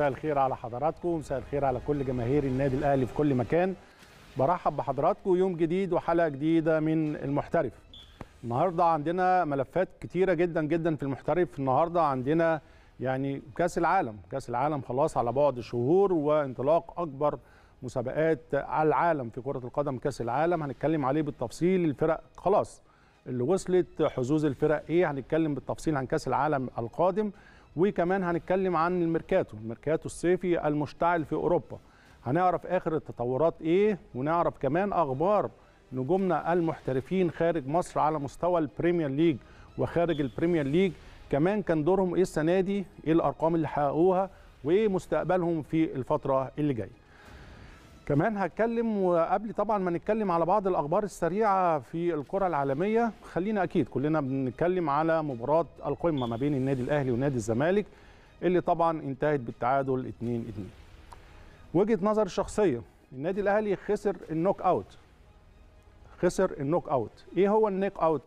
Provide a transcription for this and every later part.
مساء الخير على حضراتكم مساء الخير على كل جماهير النادي الاهلي في كل مكان برحب بحضراتكم يوم جديد وحلقه جديده من المحترف النهارده عندنا ملفات كتيره جدا جدا في المحترف النهارده عندنا يعني كاس العالم كاس العالم خلاص على بعد شهور وانطلاق اكبر مسابقات على العالم في كره القدم كاس العالم هنتكلم عليه بالتفصيل الفرق خلاص اللي وصلت حظوظ الفرق ايه هنتكلم بالتفصيل عن كاس العالم القادم وكمان هنتكلم عن الميركاتو الميركاتو الصيفي المشتعل في أوروبا هنعرف آخر التطورات إيه ونعرف كمان أخبار نجومنا المحترفين خارج مصر على مستوى البريمير ليج وخارج البريمير ليج كمان كان دورهم ايه السنه دي ايه الارقام اللي حققوها وايه مستقبلهم في الفتره اللي جايه كمان هتكلم وقبل طبعا ما نتكلم على بعض الاخبار السريعه في الكره العالميه خلينا اكيد كلنا بنتكلم على مباراه القمه ما بين النادي الاهلي ونادي الزمالك اللي طبعا انتهت بالتعادل 2-2 وجهه نظر شخصيه النادي الاهلي خسر النوك اوت خسر النوك اوت ايه هو النوك اوت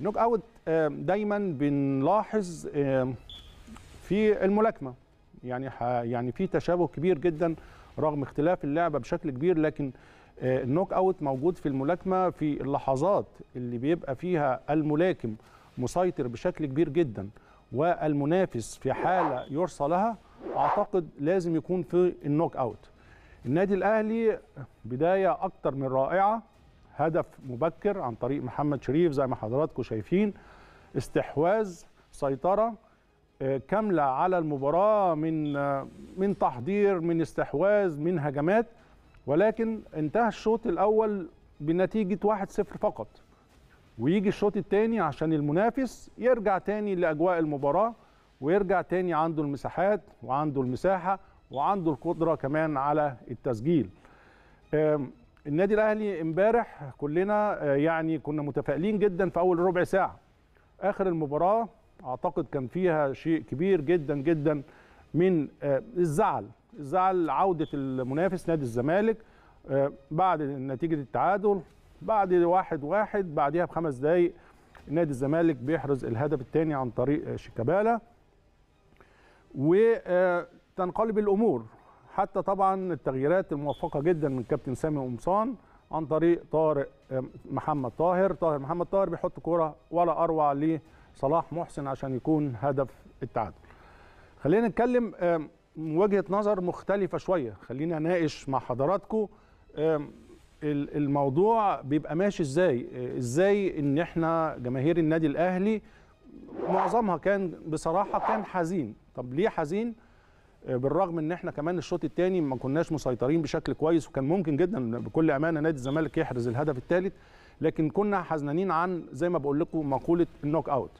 النوك اوت دايما بنلاحظ في الملاكمه يعني يعني في تشابه كبير جدا رغم اختلاف اللعبه بشكل كبير لكن آه، النوك اوت موجود في الملاكمه في اللحظات اللي بيبقى فيها الملاكم مسيطر بشكل كبير جدا والمنافس في حاله يرصى لها اعتقد لازم يكون في النوك اوت النادي الاهلي بدايه اكتر من رائعه هدف مبكر عن طريق محمد شريف زي ما حضراتكم شايفين استحواذ سيطره آه، كامله على المباراه من آه، من تحضير من استحواذ من هجمات ولكن انتهى الشوط الاول بنتيجه 1-0 فقط ويجي الشوط الثاني عشان المنافس يرجع تاني لاجواء المباراه ويرجع تاني عنده المساحات وعنده المساحه وعنده القدره كمان على التسجيل النادي الاهلي امبارح كلنا آه، يعني كنا متفائلين جدا في اول ربع ساعه اخر المباراه اعتقد كان فيها شيء كبير جدا جدا من آه، الزعل الزعل عوده المنافس نادي الزمالك آه، بعد نتيجه التعادل بعد واحد واحد بعدها بخمس دقائق نادي الزمالك بيحرز الهدف الثاني عن طريق آه، شيكابالا وتنقلب الامور حتى طبعا التغييرات الموفقه جدا من كابتن سامي قمصان عن طريق طارق محمد طاهر طاهر محمد طاهر بيحط كوره ولا اروع ليه صلاح محسن عشان يكون هدف التعادل خلينا نتكلم وجهه نظر مختلفه شويه خلينا ناقش مع حضراتكم الموضوع بيبقى ماشي ازاي ازاي ان احنا جماهير النادي الاهلي معظمها كان بصراحه كان حزين طب ليه حزين آه، بالرغم ان احنا كمان الشوط الثاني ما كناش مسيطرين بشكل كويس وكان ممكن جدا بكل امانه نادي الزمالك يحرز الهدف الثالث لكن كنا حزنانين عن زي ما بقول لكم مقوله النوك اوت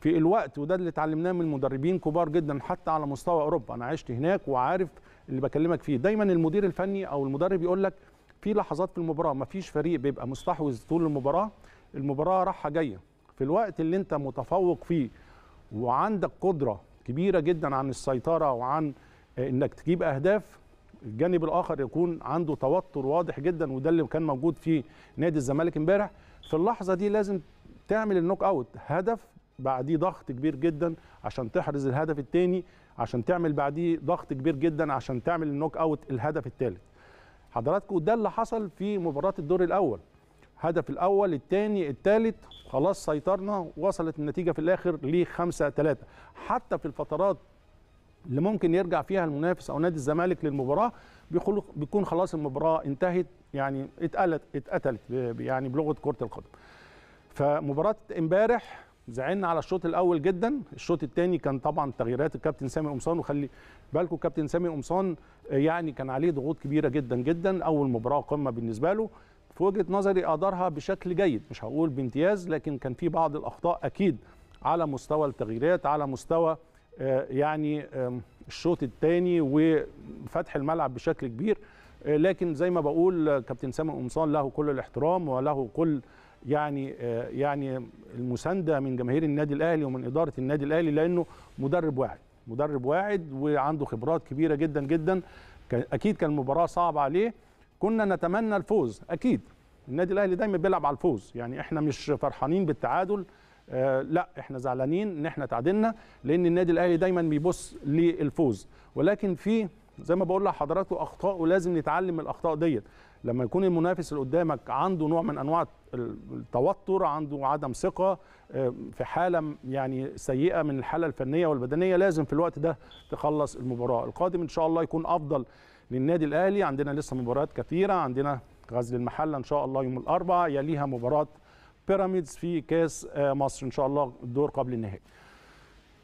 في الوقت وده اللي اتعلمناه من مدربين كبار جدا حتى على مستوى اوروبا انا عشت هناك وعارف اللي بكلمك فيه دايما المدير الفني او المدرب يقول لك في لحظات في المباراه ما فيش فريق بيبقى مستحوذ طول المباراه المباراه رايحه جايه في الوقت اللي انت متفوق فيه وعندك قدره كبيره جدا عن السيطره وعن انك تجيب اهداف الجانب الاخر يكون عنده توتر واضح جدا وده اللي كان موجود في نادي الزمالك امبارح في اللحظه دي لازم تعمل النوك اوت هدف بعديه ضغط كبير جدا عشان تحرز الهدف الثاني عشان تعمل بعديه ضغط كبير جدا عشان تعمل النوك اوت الهدف الثالث حضراتكم ده اللي حصل في مباراه الدور الاول هدف الاول الثاني الثالث خلاص سيطرنا وصلت النتيجه في الاخر ل 5 3 حتى في الفترات اللي ممكن يرجع فيها المنافس او نادي الزمالك للمباراه بيكون خلاص المباراه انتهت يعني اتقلت اتقتلت يعني بلغه كره القدم فمباراه امبارح زعلنا على الشوط الاول جدا الشوط الثاني كان طبعا تغييرات الكابتن سامي قمصان وخلي بالكم كابتن سامي قمصان آه، يعني كان عليه ضغوط كبيره جدا جدا اول مباراه قمه بالنسبه له في وجهه نظري ادارها بشكل جيد مش هقول بامتياز لكن كان في بعض الاخطاء اكيد على مستوى التغييرات على مستوى آه، يعني الشوط الثاني وفتح الملعب بشكل كبير آه، لكن زي ما بقول كابتن سامي قمصان له كل الاحترام وله كل يعني آه، يعني المسانده من جماهير النادي الاهلي ومن اداره النادي الاهلي لانه مدرب واعد مدرب واعد وعنده خبرات كبيره جدا جدا اكيد كان المباراه صعبه عليه كنا نتمنى الفوز اكيد النادي الاهلي دايما بيلعب على الفوز يعني احنا مش فرحانين بالتعادل آه، لا احنا زعلانين ان احنا تعادلنا لان النادي الاهلي دايما بيبص للفوز ولكن في زي ما بقول لحضراتكم اخطاء ولازم نتعلم الاخطاء ديت لما يكون المنافس اللي قدامك عنده نوع من انواع التوتر عنده عدم ثقه آه، في حاله يعني سيئه من الحاله الفنيه والبدنيه لازم في الوقت ده تخلص المباراه القادم ان شاء الله يكون افضل للنادي الاهلي عندنا لسه مباريات كثيره عندنا غزل المحله ان شاء الله يوم الاربعاء يليها مباراه بيراميدز في كاس آه، مصر ان شاء الله الدور قبل النهائي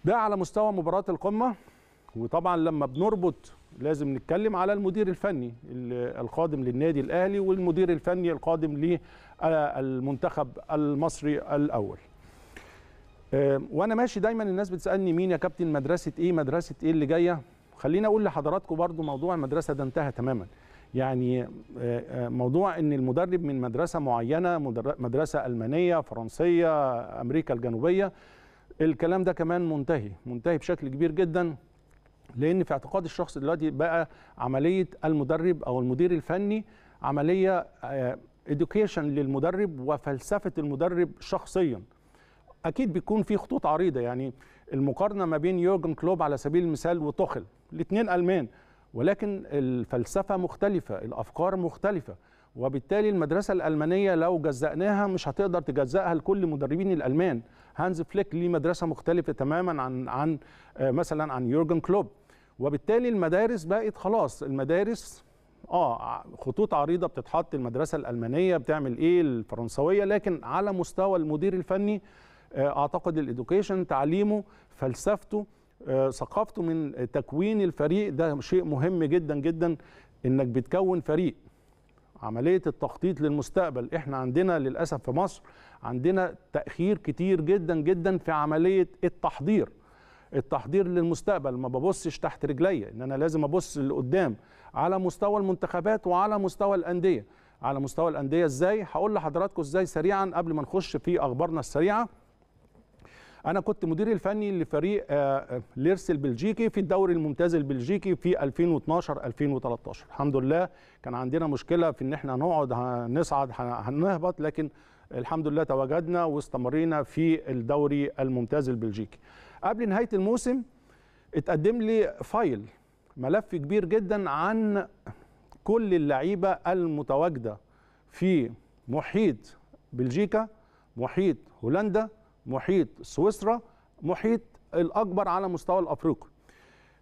ده على مستوى مباراه القمه وطبعا لما بنربط لازم نتكلم على المدير الفني القادم للنادي الاهلي والمدير الفني القادم للمنتخب آه، المصري الاول آه، وانا ماشي دايما الناس بتسالني مين يا كابتن مدرسه ايه مدرسه ايه اللي جايه خليني اقول لحضراتكم برضو موضوع المدرسه ده انتهى تماما يعني آه، آه، موضوع ان المدرب من مدرسه معينه مدرسه المانيه فرنسيه امريكا الجنوبيه الكلام ده كمان منتهي منتهي بشكل كبير جدا لان في اعتقاد الشخص دلوقتي بقى عمليه المدرب او المدير الفني عمليه اديوكيشن آه، للمدرب وفلسفه المدرب شخصيا اكيد بيكون في خطوط عريضه يعني المقارنه ما بين يورجن كلوب على سبيل المثال وتوخل الاثنين المان ولكن الفلسفة مختلفة الأفكار مختلفة وبالتالي المدرسة الألمانية لو جزأناها مش هتقدر تجزأها لكل مدربين الألمان هانز فليك ليه مدرسة مختلفة تماما عن عن آه، مثلا عن يورجن كلوب وبالتالي المدارس بقت خلاص المدارس اه خطوط عريضه بتتحط المدرسه الالمانيه بتعمل ايه الفرنسويه لكن على مستوى المدير الفني آه، اعتقد الادوكيشن تعليمه فلسفته آه، ثقافته من تكوين الفريق ده شيء مهم جدا جدا انك بتكون فريق عمليه التخطيط للمستقبل احنا عندنا للاسف في مصر عندنا تاخير كتير جدا جدا في عمليه التحضير التحضير للمستقبل ما ببصش تحت رجليا ان انا لازم ابص لقدام على مستوى المنتخبات وعلى مستوى الانديه على مستوى الانديه ازاي هقول لحضراتكم ازاي سريعا قبل ما نخش في اخبارنا السريعه انا كنت مدير الفني لفريق آه، آه، ليرس البلجيكي في الدوري الممتاز البلجيكي في 2012 2013 الحمد لله كان عندنا مشكله في ان احنا نقعد هنصعد هنهبط لكن الحمد لله تواجدنا واستمرينا في الدوري الممتاز البلجيكي قبل نهايه الموسم اتقدم لي فايل ملف كبير جدا عن كل اللعيبه المتواجده في محيط بلجيكا محيط هولندا محيط سويسرا محيط الاكبر على مستوى الافريقي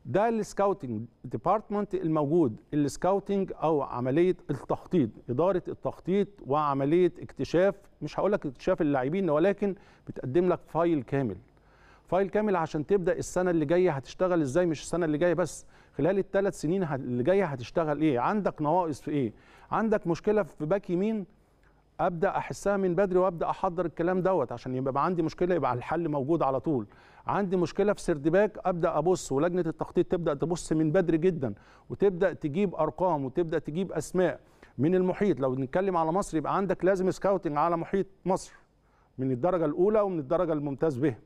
ده السكاوتنج ديبارتمنت الموجود السكاوتنج او عمليه التخطيط اداره التخطيط وعمليه اكتشاف مش هقول لك اكتشاف اللاعبين ولكن بتقدم لك فايل كامل فايل كامل عشان تبدا السنه اللي جايه هتشتغل ازاي مش السنه اللي جايه بس خلال الثلاث سنين اللي جايه هتشتغل ايه عندك نواقص في ايه عندك مشكله في باك يمين ابدا احسها من بدري وابدا احضر الكلام دوت عشان يبقى عندي مشكله يبقى الحل موجود على طول عندي مشكله في سردباك ابدا ابص ولجنه التخطيط تبدا تبص من بدري جدا وتبدا تجيب ارقام وتبدا تجيب اسماء من المحيط لو نتكلم على مصر يبقى عندك لازم سكاوتنج على محيط مصر من الدرجه الاولى ومن الدرجه الممتاز به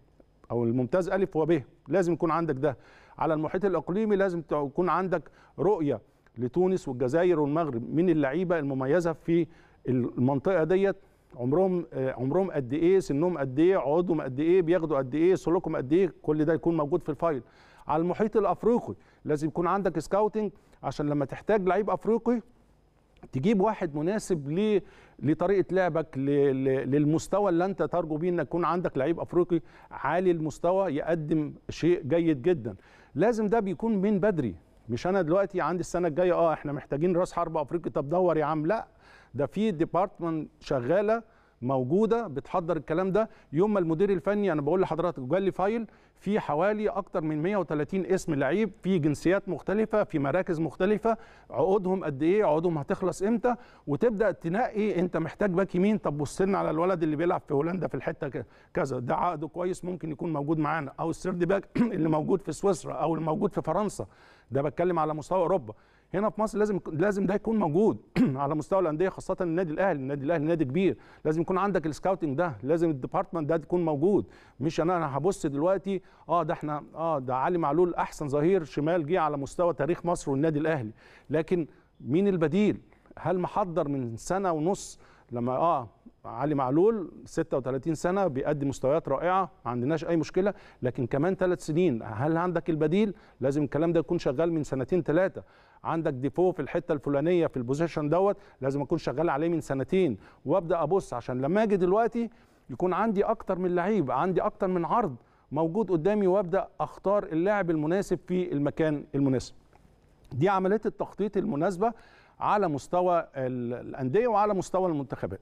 او الممتاز الف وب لازم يكون عندك ده على المحيط الاقليمي لازم يكون عندك رؤيه لتونس والجزائر والمغرب من اللعيبه المميزه في المنطقه ديت عمرهم عمرهم قد ايه سنهم قد ايه عقودهم قد ايه بياخدوا قد ايه سلوكهم قد ايه كل ده يكون موجود في الفايل على المحيط الافريقي لازم يكون عندك سكاوتنج عشان لما تحتاج لعيب افريقي تجيب واحد مناسب لطريقه لعبك للمستوى اللي انت ترجو بيه انك يكون عندك لعيب افريقي عالي المستوى يقدم شيء جيد جدا لازم ده بيكون من بدري مش انا دلوقتي عندي السنه الجايه اه احنا محتاجين راس حرب افريقي طب دور يا عم لا ده في ديبارتمنت شغاله موجوده بتحضر الكلام ده يوم ما المدير الفني انا بقول لحضراتكم جالي فايل في حوالي اكتر من 130 اسم لعيب في جنسيات مختلفه في مراكز مختلفه عقودهم قد ايه عقودهم هتخلص امتى وتبدا تنقي انت محتاج باك يمين طب بص لنا على الولد اللي بيلعب في هولندا في الحته كذا ده عقده كويس ممكن يكون موجود معانا او السيرد باك اللي موجود في سويسرا او الموجود في فرنسا ده بتكلم على مستوى اوروبا هنا في مصر لازم لازم ده يكون موجود على مستوى الانديه خاصه النادي الاهلي النادي الاهلي نادي كبير لازم يكون عندك السكاوتنج ده لازم الديبارتمنت ده تكون موجود مش انا انا هبص دلوقتي اه ده احنا اه ده علي معلول احسن ظهير شمال جه على مستوى تاريخ مصر والنادي الاهلي لكن مين البديل هل محضر من سنه ونص لما اه علي معلول 36 سنه بيقدم مستويات رائعه ما عندناش اي مشكله لكن كمان ثلاث سنين هل عندك البديل لازم الكلام ده يكون شغال من سنتين ثلاثه عندك ديفو في الحته الفلانيه في البوزيشن دوت لازم اكون شغال عليه من سنتين وابدا ابص عشان لما اجي دلوقتي يكون عندي اكتر من لعيب عندي اكتر من عرض موجود قدامي وابدا اختار اللاعب المناسب في المكان المناسب دي عمليه التخطيط المناسبه على مستوى الانديه وعلى مستوى المنتخبات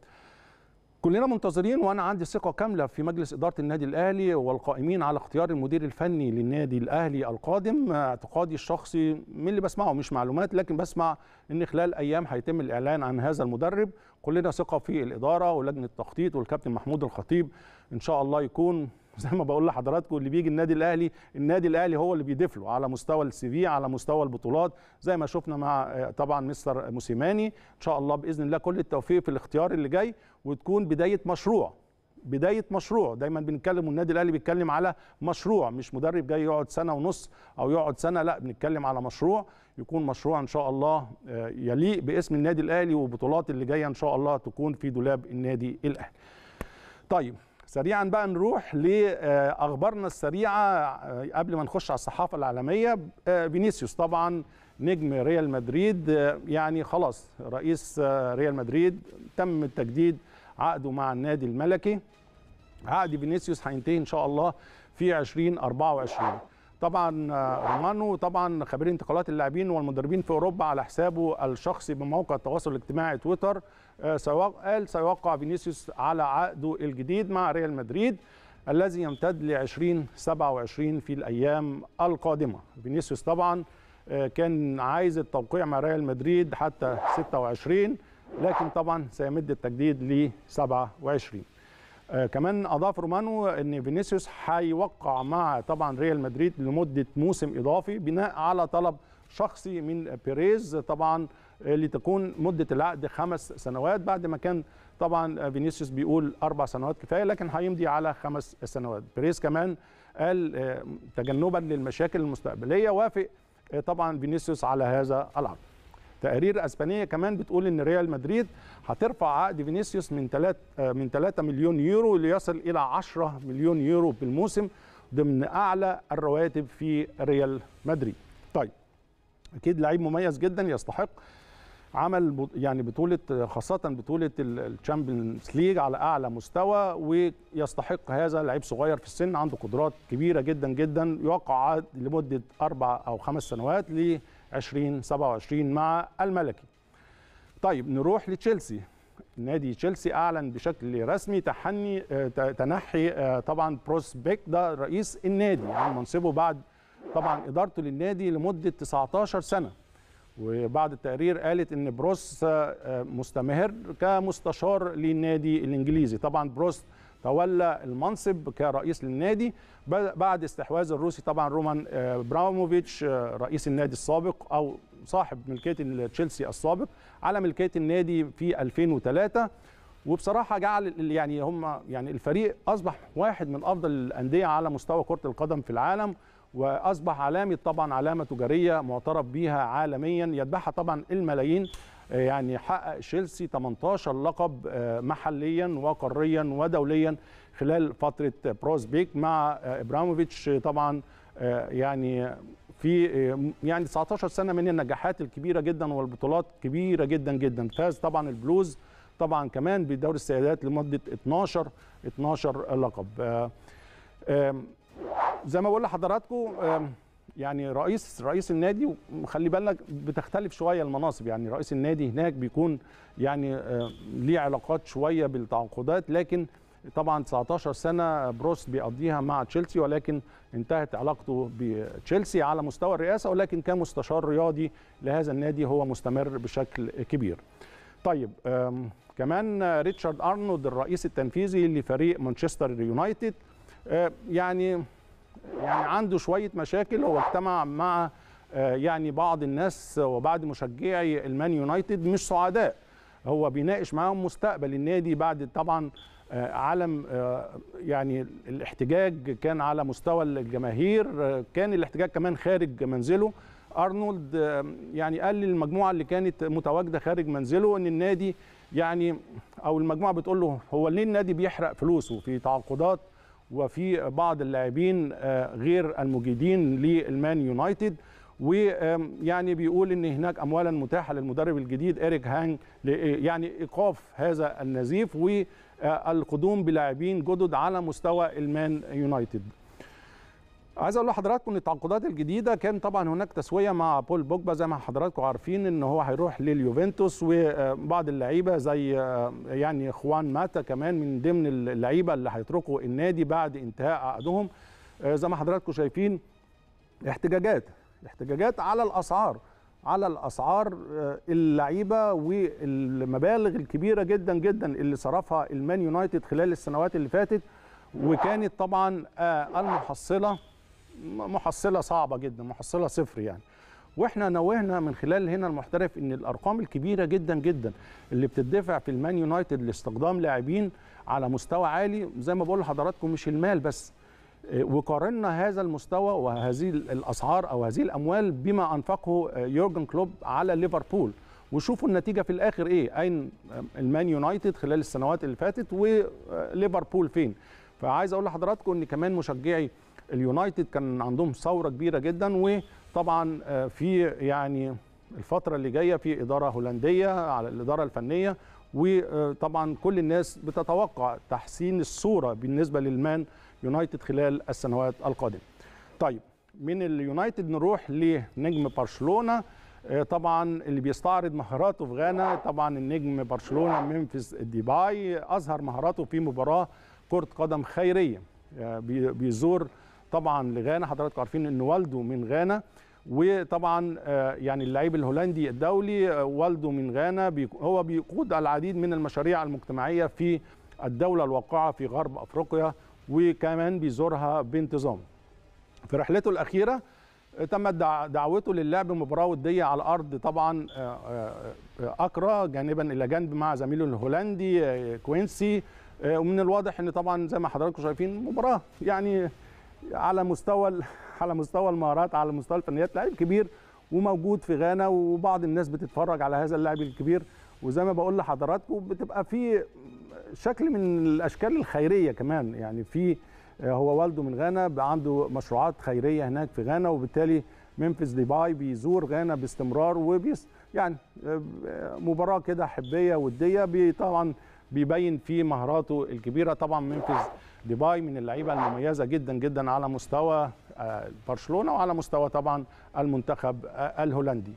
كلنا منتظرين وانا عندي ثقه كامله في مجلس اداره النادي الاهلي والقائمين على اختيار المدير الفني للنادي الاهلي القادم اعتقادي الشخصي من اللي بسمعه مش معلومات لكن بسمع ان خلال ايام هيتم الاعلان عن هذا المدرب كلنا ثقه في الاداره ولجنه التخطيط والكابتن محمود الخطيب ان شاء الله يكون زي ما بقول لحضراتكم اللي بيجي النادي الاهلي النادي الاهلي هو اللي بيضيف له على مستوى السي في على مستوى البطولات زي ما شفنا مع آه، طبعا مستر موسيماني ان شاء الله باذن الله كل التوفيق في الاختيار اللي جاي وتكون بدايه مشروع بدايه مشروع دايما بنتكلم والنادي الاهلي بيتكلم على مشروع مش مدرب جاي يقعد سنه ونص او يقعد سنه لا بنتكلم على مشروع يكون مشروع ان شاء الله آه، يليق باسم النادي الاهلي والبطولات اللي جايه ان شاء الله تكون في دولاب النادي الاهلي طيب سريعا بقى نروح لاخبارنا آه، السريعه آه، قبل ما نخش على الصحافه العالميه فينيسيوس طبعا نجم ريال مدريد يعني خلاص رئيس ريال مدريد تم التجديد عقده مع النادي الملكي عقد فينيسيوس هينتهي ان شاء الله في 2024 طبعا رومانو طبعا خبير انتقالات اللاعبين والمدربين في اوروبا على حسابه الشخصي بموقع التواصل الاجتماعي تويتر آه، قال سيوقع فينيسيوس على عقده الجديد مع ريال مدريد الذي يمتد ل 2027 في الايام القادمه فينيسيوس طبعا آه، كان عايز التوقيع مع ريال مدريد حتى 26 لكن طبعا سيمد التجديد ل 27 آه كمان اضاف رومانو ان فينيسيوس هيوقع مع طبعا ريال مدريد لمده موسم اضافي بناء على طلب شخصي من بيريز طبعا آه، لتكون مده العقد خمس سنوات بعد ما كان طبعا آه، فينيسيوس بيقول اربع سنوات كفايه لكن هيمضي على خمس سنوات بيريز كمان قال آه، تجنبا للمشاكل المستقبليه وافق طبعا فينيسيوس على هذا العقد تقارير اسبانيه كمان بتقول ان ريال مدريد هترفع عقد فينيسيوس من 3 آه، من 3 مليون يورو ليصل الى 10 مليون يورو بالموسم ضمن اعلى الرواتب في ريال مدريد طيب اكيد لعيب مميز جدا يستحق عمل يعني بطوله خاصه بطوله الشامبيونز ليج على اعلى مستوى ويستحق هذا لعيب صغير في السن عنده قدرات كبيره جدا جدا يوقع عقد لمده اربع او خمس سنوات ليه 2027 مع الملكي طيب نروح لتشيلسي نادي تشيلسي اعلن بشكل رسمي تحني آه، تنحي آه، طبعا بروسبيك ده رئيس النادي يعني منصبه بعد طبعا ادارته للنادي لمده 19 سنه وبعد التقرير قالت ان بروس آه، مستمر كمستشار للنادي الانجليزي طبعا بروس تولى المنصب كرئيس للنادي بعد استحواذ الروسي طبعا رومان آه، براموفيتش آه، رئيس النادي السابق او صاحب ملكيه تشيلسي السابق على ملكيه النادي في 2003 وبصراحه جعل يعني هم يعني الفريق اصبح واحد من افضل الانديه على مستوى كره القدم في العالم واصبح علامه طبعا علامه تجاريه معترف بها عالميا يتبعها طبعا الملايين آه، يعني حقق تشيلسي 18 لقب آه، محليا وقاريا ودوليا خلال فتره بيك مع آه، ابراموفيتش طبعا يعني في يعني 19 سنه من النجاحات الكبيره جدا والبطولات كبيره جدا جدا فاز طبعا البلوز طبعا كمان بدوري السيدات لمده 12 12 لقب زي ما بقول لحضراتكم يعني رئيس رئيس النادي وخلي بالك بتختلف شويه المناصب يعني رئيس النادي هناك بيكون يعني آه، ليه علاقات شويه بالتعاقدات لكن طبعا 19 سنه بروس بيقضيها مع تشيلسي ولكن انتهت علاقته بتشيلسي على مستوى الرئاسه ولكن كمستشار رياضي لهذا النادي هو مستمر بشكل كبير. طيب كمان ريتشارد ارنولد الرئيس التنفيذي لفريق مانشستر يونايتد آه، يعني يعني عنده شويه مشاكل هو اجتمع مع آه، يعني بعض الناس وبعض مشجعي المان يونايتد مش سعداء هو بيناقش معاهم مستقبل النادي بعد طبعا آه، عالم آه، يعني الاحتجاج كان على مستوى الجماهير كان الاحتجاج كمان خارج منزله ارنولد يعني قال للمجموعه اللي كانت متواجده خارج منزله ان النادي يعني او المجموعه بتقول له هو ليه النادي بيحرق فلوسه في تعاقدات وفي بعض اللاعبين آه، غير المجيدين للمان يونايتد ويعني بيقول ان هناك اموالا متاحه للمدرب الجديد اريك هانج آه، يعني ايقاف هذا النزيف والقدوم آه، بلاعبين جدد على مستوى المان يونايتد عايز اقول لحضراتكم ان التعاقدات الجديده كان طبعا هناك تسويه مع بول بوجبا زي ما حضراتكم عارفين ان هو هيروح لليوفنتوس وبعض اللعيبه زي آه، يعني اخوان ماتا كمان من ضمن اللعيبه اللي هيتركوا النادي بعد انتهاء عقدهم آه، زي ما حضراتكم شايفين احتجاجات احتجاجات على الاسعار على الاسعار آه، اللعيبه والمبالغ الكبيره جدا جدا اللي صرفها المان يونايتد خلال السنوات اللي فاتت وكانت طبعا المحصله محصله صعبه جدا محصله صفر يعني واحنا نوهنا من خلال هنا المحترف ان الارقام الكبيره جدا جدا اللي بتدفع في المان يونايتد لاستقدام لاعبين على مستوى عالي زي ما بقول لحضراتكم مش المال بس آه، وقارنا هذا المستوى وهذه الاسعار او هذه الاموال بما انفقه آه، يورجن كلوب على ليفربول وشوفوا النتيجه في الاخر ايه اين المان يونايتد خلال السنوات اللي فاتت وليفربول آه، فين فعايز اقول لحضراتكم ان كمان مشجعي اليونايتد كان عندهم ثوره كبيره جدا وطبعا آه، في يعني الفتره اللي جايه في اداره هولنديه على الاداره الفنيه وطبعا كل الناس بتتوقع تحسين الصوره بالنسبه للمان يونايتد خلال السنوات القادمه. طيب من اليونايتد نروح لنجم برشلونه آه، طبعا اللي بيستعرض مهاراته في غانا طبعا النجم برشلونه ممفيس ديباي اظهر مهاراته في مباراه كره قدم خيريه آه، بيزور طبعا لغانا حضراتكم عارفين ان والده من غانا وطبعا آه، يعني اللعيب الهولندي الدولي آه، والده من غانا هو بيقود العديد من المشاريع المجتمعيه في الدوله الواقعه في غرب افريقيا وكمان بيزورها بانتظام. في رحلته الاخيره آه، تمت دعوته للعب مباراه وديه على الارض طبعا اكرا جانبا الى جانب مع زميله الهولندي كوينسي ومن الواضح ان طبعا زي ما حضراتكم شايفين مباراه يعني على مستوى على مستوى المهارات على مستوى الفنيات لعيب كبير وموجود في غانا وبعض الناس بتتفرج على هذا اللاعب الكبير وزي ما بقول لحضراتكم بتبقى في شكل من الاشكال الخيريه كمان يعني في آه، هو والده من غانا عنده مشروعات خيريه هناك في غانا وبالتالي منفذ ديباي بيزور غانا باستمرار وبيس يعني آه، مباراه كده حبيه وديه طبعا بيبين فيه مهاراته الكبيره طبعا منفذ ديباي من اللعيبه المميزه جدا جدا على مستوى آه، برشلونه وعلى مستوى طبعا المنتخب آه، الهولندي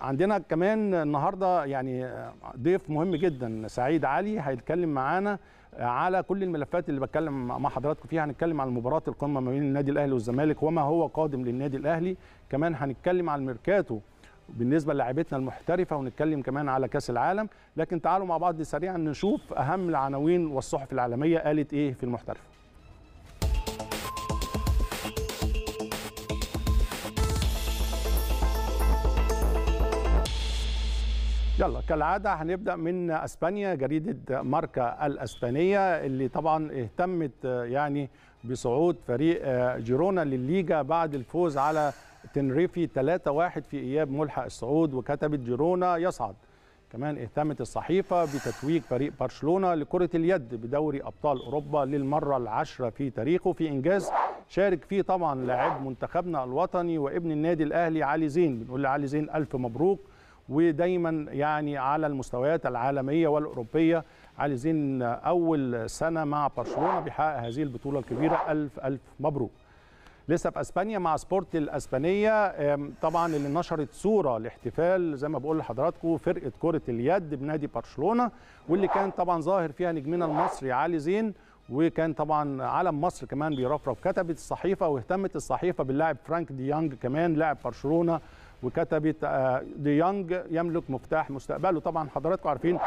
عندنا كمان النهارده يعني آه، ضيف مهم جدا سعيد علي هيتكلم معانا على كل الملفات اللي بتكلم مع حضراتكم فيها هنتكلم عن مباراه القمه ما بين النادي الاهلي والزمالك وما هو قادم للنادي الاهلي كمان هنتكلم عن الميركاتو بالنسبه للاعيبتنا المحترفه ونتكلم كمان على كاس العالم لكن تعالوا مع بعض سريعا نشوف اهم العناوين والصحف العالميه قالت ايه في المحترف يلا كالعادة هنبدأ من أسبانيا جريدة ماركا الأسبانية اللي طبعا اهتمت يعني بصعود فريق آه، جيرونا للليجا بعد الفوز على تنريفي 3-1 في إياب ملحق السعود وكتبت جيرونا يصعد كمان اهتمت الصحيفة بتتويج فريق برشلونة لكرة اليد بدوري أبطال أوروبا للمرة العشرة في تاريخه في إنجاز شارك فيه طبعا لاعب منتخبنا الوطني وابن النادي الأهلي علي زين بنقول لعلي زين ألف مبروك ودايما يعني على المستويات العالمية والأوروبية علي زين أول سنة مع برشلونة بيحقق هذه البطولة الكبيرة ألف ألف مبروك لسه في اسبانيا مع سبورت الاسبانيه طبعا اللي نشرت صوره لاحتفال زي ما بقول لحضراتكم فرقه كره اليد بنادي برشلونه واللي كان طبعا ظاهر فيها نجمنا المصري علي زين وكان طبعا علم مصر كمان بيرفرف كتبت الصحيفه واهتمت الصحيفه باللاعب فرانك دي يانج كمان لاعب برشلونه وكتبت آه، دي يانج يملك مفتاح مستقبله طبعا حضراتكم عارفين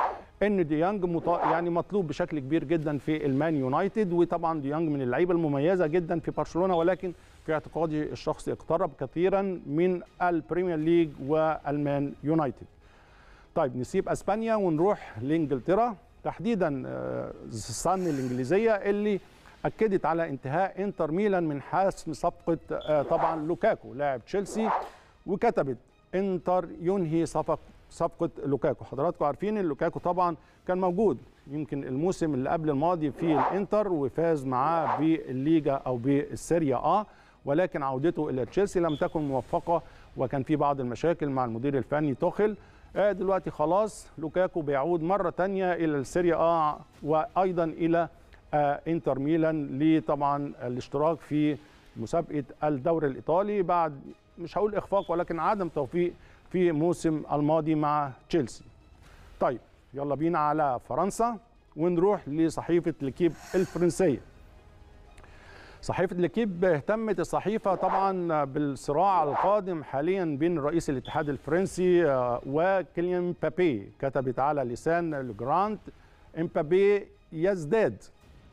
ان ديانج مط... يعني مطلوب بشكل كبير جدا في المان يونايتد وطبعا ديانج من اللعيبه المميزه جدا في برشلونه ولكن في اعتقادي الشخصي اقترب كثيرا من البريمير ليج والمان يونايتد طيب نسيب اسبانيا ونروح لانجلترا تحديدا آه، الصن الانجليزيه اللي اكدت على انتهاء انتر ميلان من حسم صفقه آه، طبعا لوكاكو لاعب تشيلسي وكتبت انتر ينهي صفق صفقه لوكاكو حضراتكم عارفين ان لوكاكو طبعا كان موجود يمكن الموسم اللي قبل الماضي في الانتر وفاز معاه بالليجا او بالسيريا اه ولكن عودته الى تشيلسي لم تكن موفقه وكان في بعض المشاكل مع المدير الفني توخل آه دلوقتي خلاص لوكاكو بيعود مره تانية الى السيريا اه وايضا الى آه انتر ميلان لطبعا الاشتراك في مسابقه الدوري الايطالي بعد مش هقول اخفاق ولكن عدم توفيق في موسم الماضي مع تشيلسي طيب يلا بينا على فرنسا ونروح لصحيفة الكيب الفرنسية صحيفة الكيب اهتمت الصحيفة طبعا بالصراع القادم حاليا بين رئيس الاتحاد الفرنسي آه، وكيليان مبابي كتبت على لسان لجراند مبابي يزداد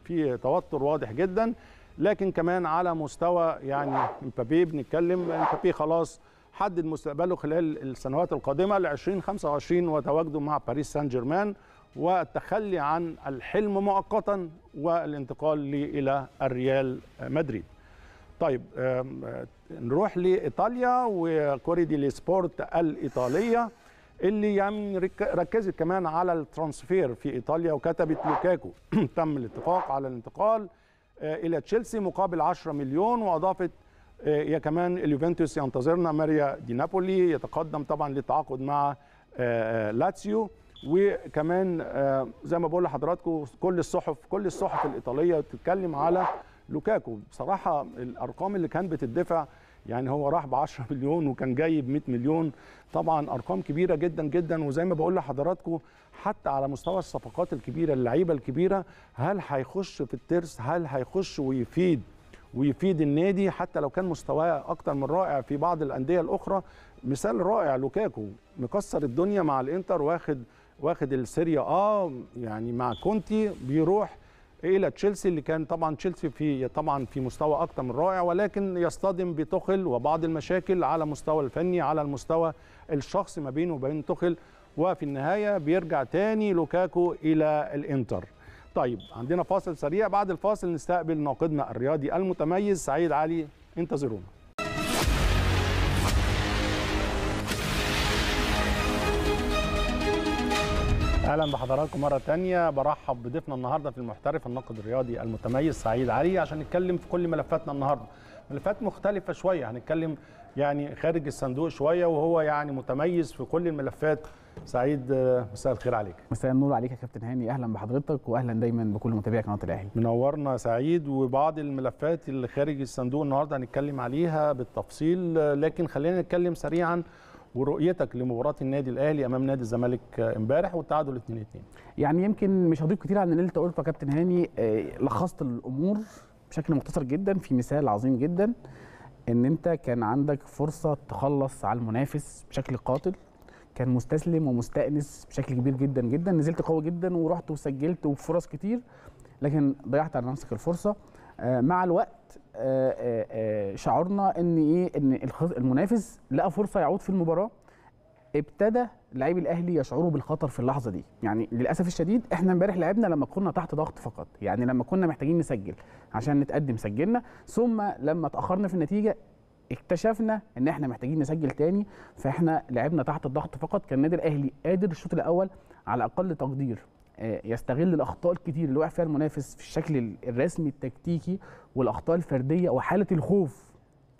في توتر واضح جدا لكن كمان على مستوى يعني مبابي بنتكلم مبابي خلاص حدد مستقبله خلال السنوات القادمه ل 2025 وتواجده مع باريس سان جيرمان والتخلي عن الحلم مؤقتا والانتقال الى الريال مدريد. طيب نروح لايطاليا وكوري دي سبورت الايطاليه اللي يعني ركزت كمان على الترانسفير في ايطاليا وكتبت لوكاكو تم الاتفاق على الانتقال آه، الى تشيلسي مقابل 10 مليون واضافت آه، يا كمان اليوفنتوس ينتظرنا ماريا دي نابولي يتقدم طبعا للتعاقد مع آه، آه، لاتسيو وكمان زي ما بقول لحضراتكم كل الصحف كل الصحف الايطاليه بتتكلم على لوكاكو بصراحه الارقام اللي كان بتدفع يعني هو راح ب 10 مليون وكان جاي ب 100 مليون طبعا ارقام كبيره جدا جدا وزي ما بقول لحضراتكم حتى على مستوى الصفقات الكبيره اللعيبه الكبيره هل هيخش في الترس هل هيخش ويفيد ويفيد النادي حتى لو كان مستواه اكتر من رائع في بعض الانديه الاخرى مثال رائع لوكاكو مكسر الدنيا مع الانتر واخد واخد السيريا اه يعني مع كونتي بيروح الى تشيلسي اللي كان طبعا تشيلسي في طبعا في مستوى اكتر من رائع ولكن يصطدم بتخل وبعض المشاكل على المستوى الفني على المستوى الشخصي ما بينه وبين تخل وفي النهايه بيرجع تاني لوكاكو الى الانتر طيب عندنا فاصل سريع بعد الفاصل نستقبل ناقدنا الرياضي المتميز سعيد علي انتظرونا اهلا بحضراتكم مره تانية برحب بضيفنا النهارده في المحترف الناقد الرياضي المتميز سعيد علي عشان نتكلم في كل ملفاتنا النهارده ملفات مختلفه شويه هنتكلم يعني خارج الصندوق شويه وهو يعني متميز في كل الملفات سعيد مساء الخير عليك مساء النور عليك يا كابتن هاني اهلا بحضرتك واهلا دايما بكل متابعي قناه الاهلي منورنا سعيد وبعض الملفات اللي خارج الصندوق النهارده هنتكلم عليها بالتفصيل لكن خلينا نتكلم سريعا ورؤيتك لمباراه النادي الاهلي امام نادي الزمالك امبارح والتعادل 2-2 يعني يمكن مش هضيف كتير عن اللي انت قلته يا كابتن هاني آه، لخصت الامور بشكل مختصر جدا في مثال عظيم جدا ان انت كان عندك فرصه تخلص على المنافس بشكل قاتل كان مستسلم ومستانس بشكل كبير جدا جدا نزلت قوي جدا ورحت وسجلت وفرص كتير لكن ضيعت على نفسك الفرصه آه، مع الوقت آه، آه، شعرنا ان ايه ان المنافس لقى فرصه يعود في المباراه ابتدى لعيب الاهلي يشعروا بالخطر في اللحظه دي يعني للاسف الشديد احنا امبارح لعبنا لما كنا تحت ضغط فقط يعني لما كنا محتاجين نسجل عشان نتقدم سجلنا ثم لما تاخرنا في النتيجه اكتشفنا ان احنا محتاجين نسجل تاني فاحنا لعبنا تحت الضغط فقط كان النادي الاهلي قادر الشوط الاول على اقل تقدير آه، يستغل الاخطاء الكتير اللي وقع فيها المنافس في الشكل الرسمي التكتيكي والاخطاء الفرديه وحاله الخوف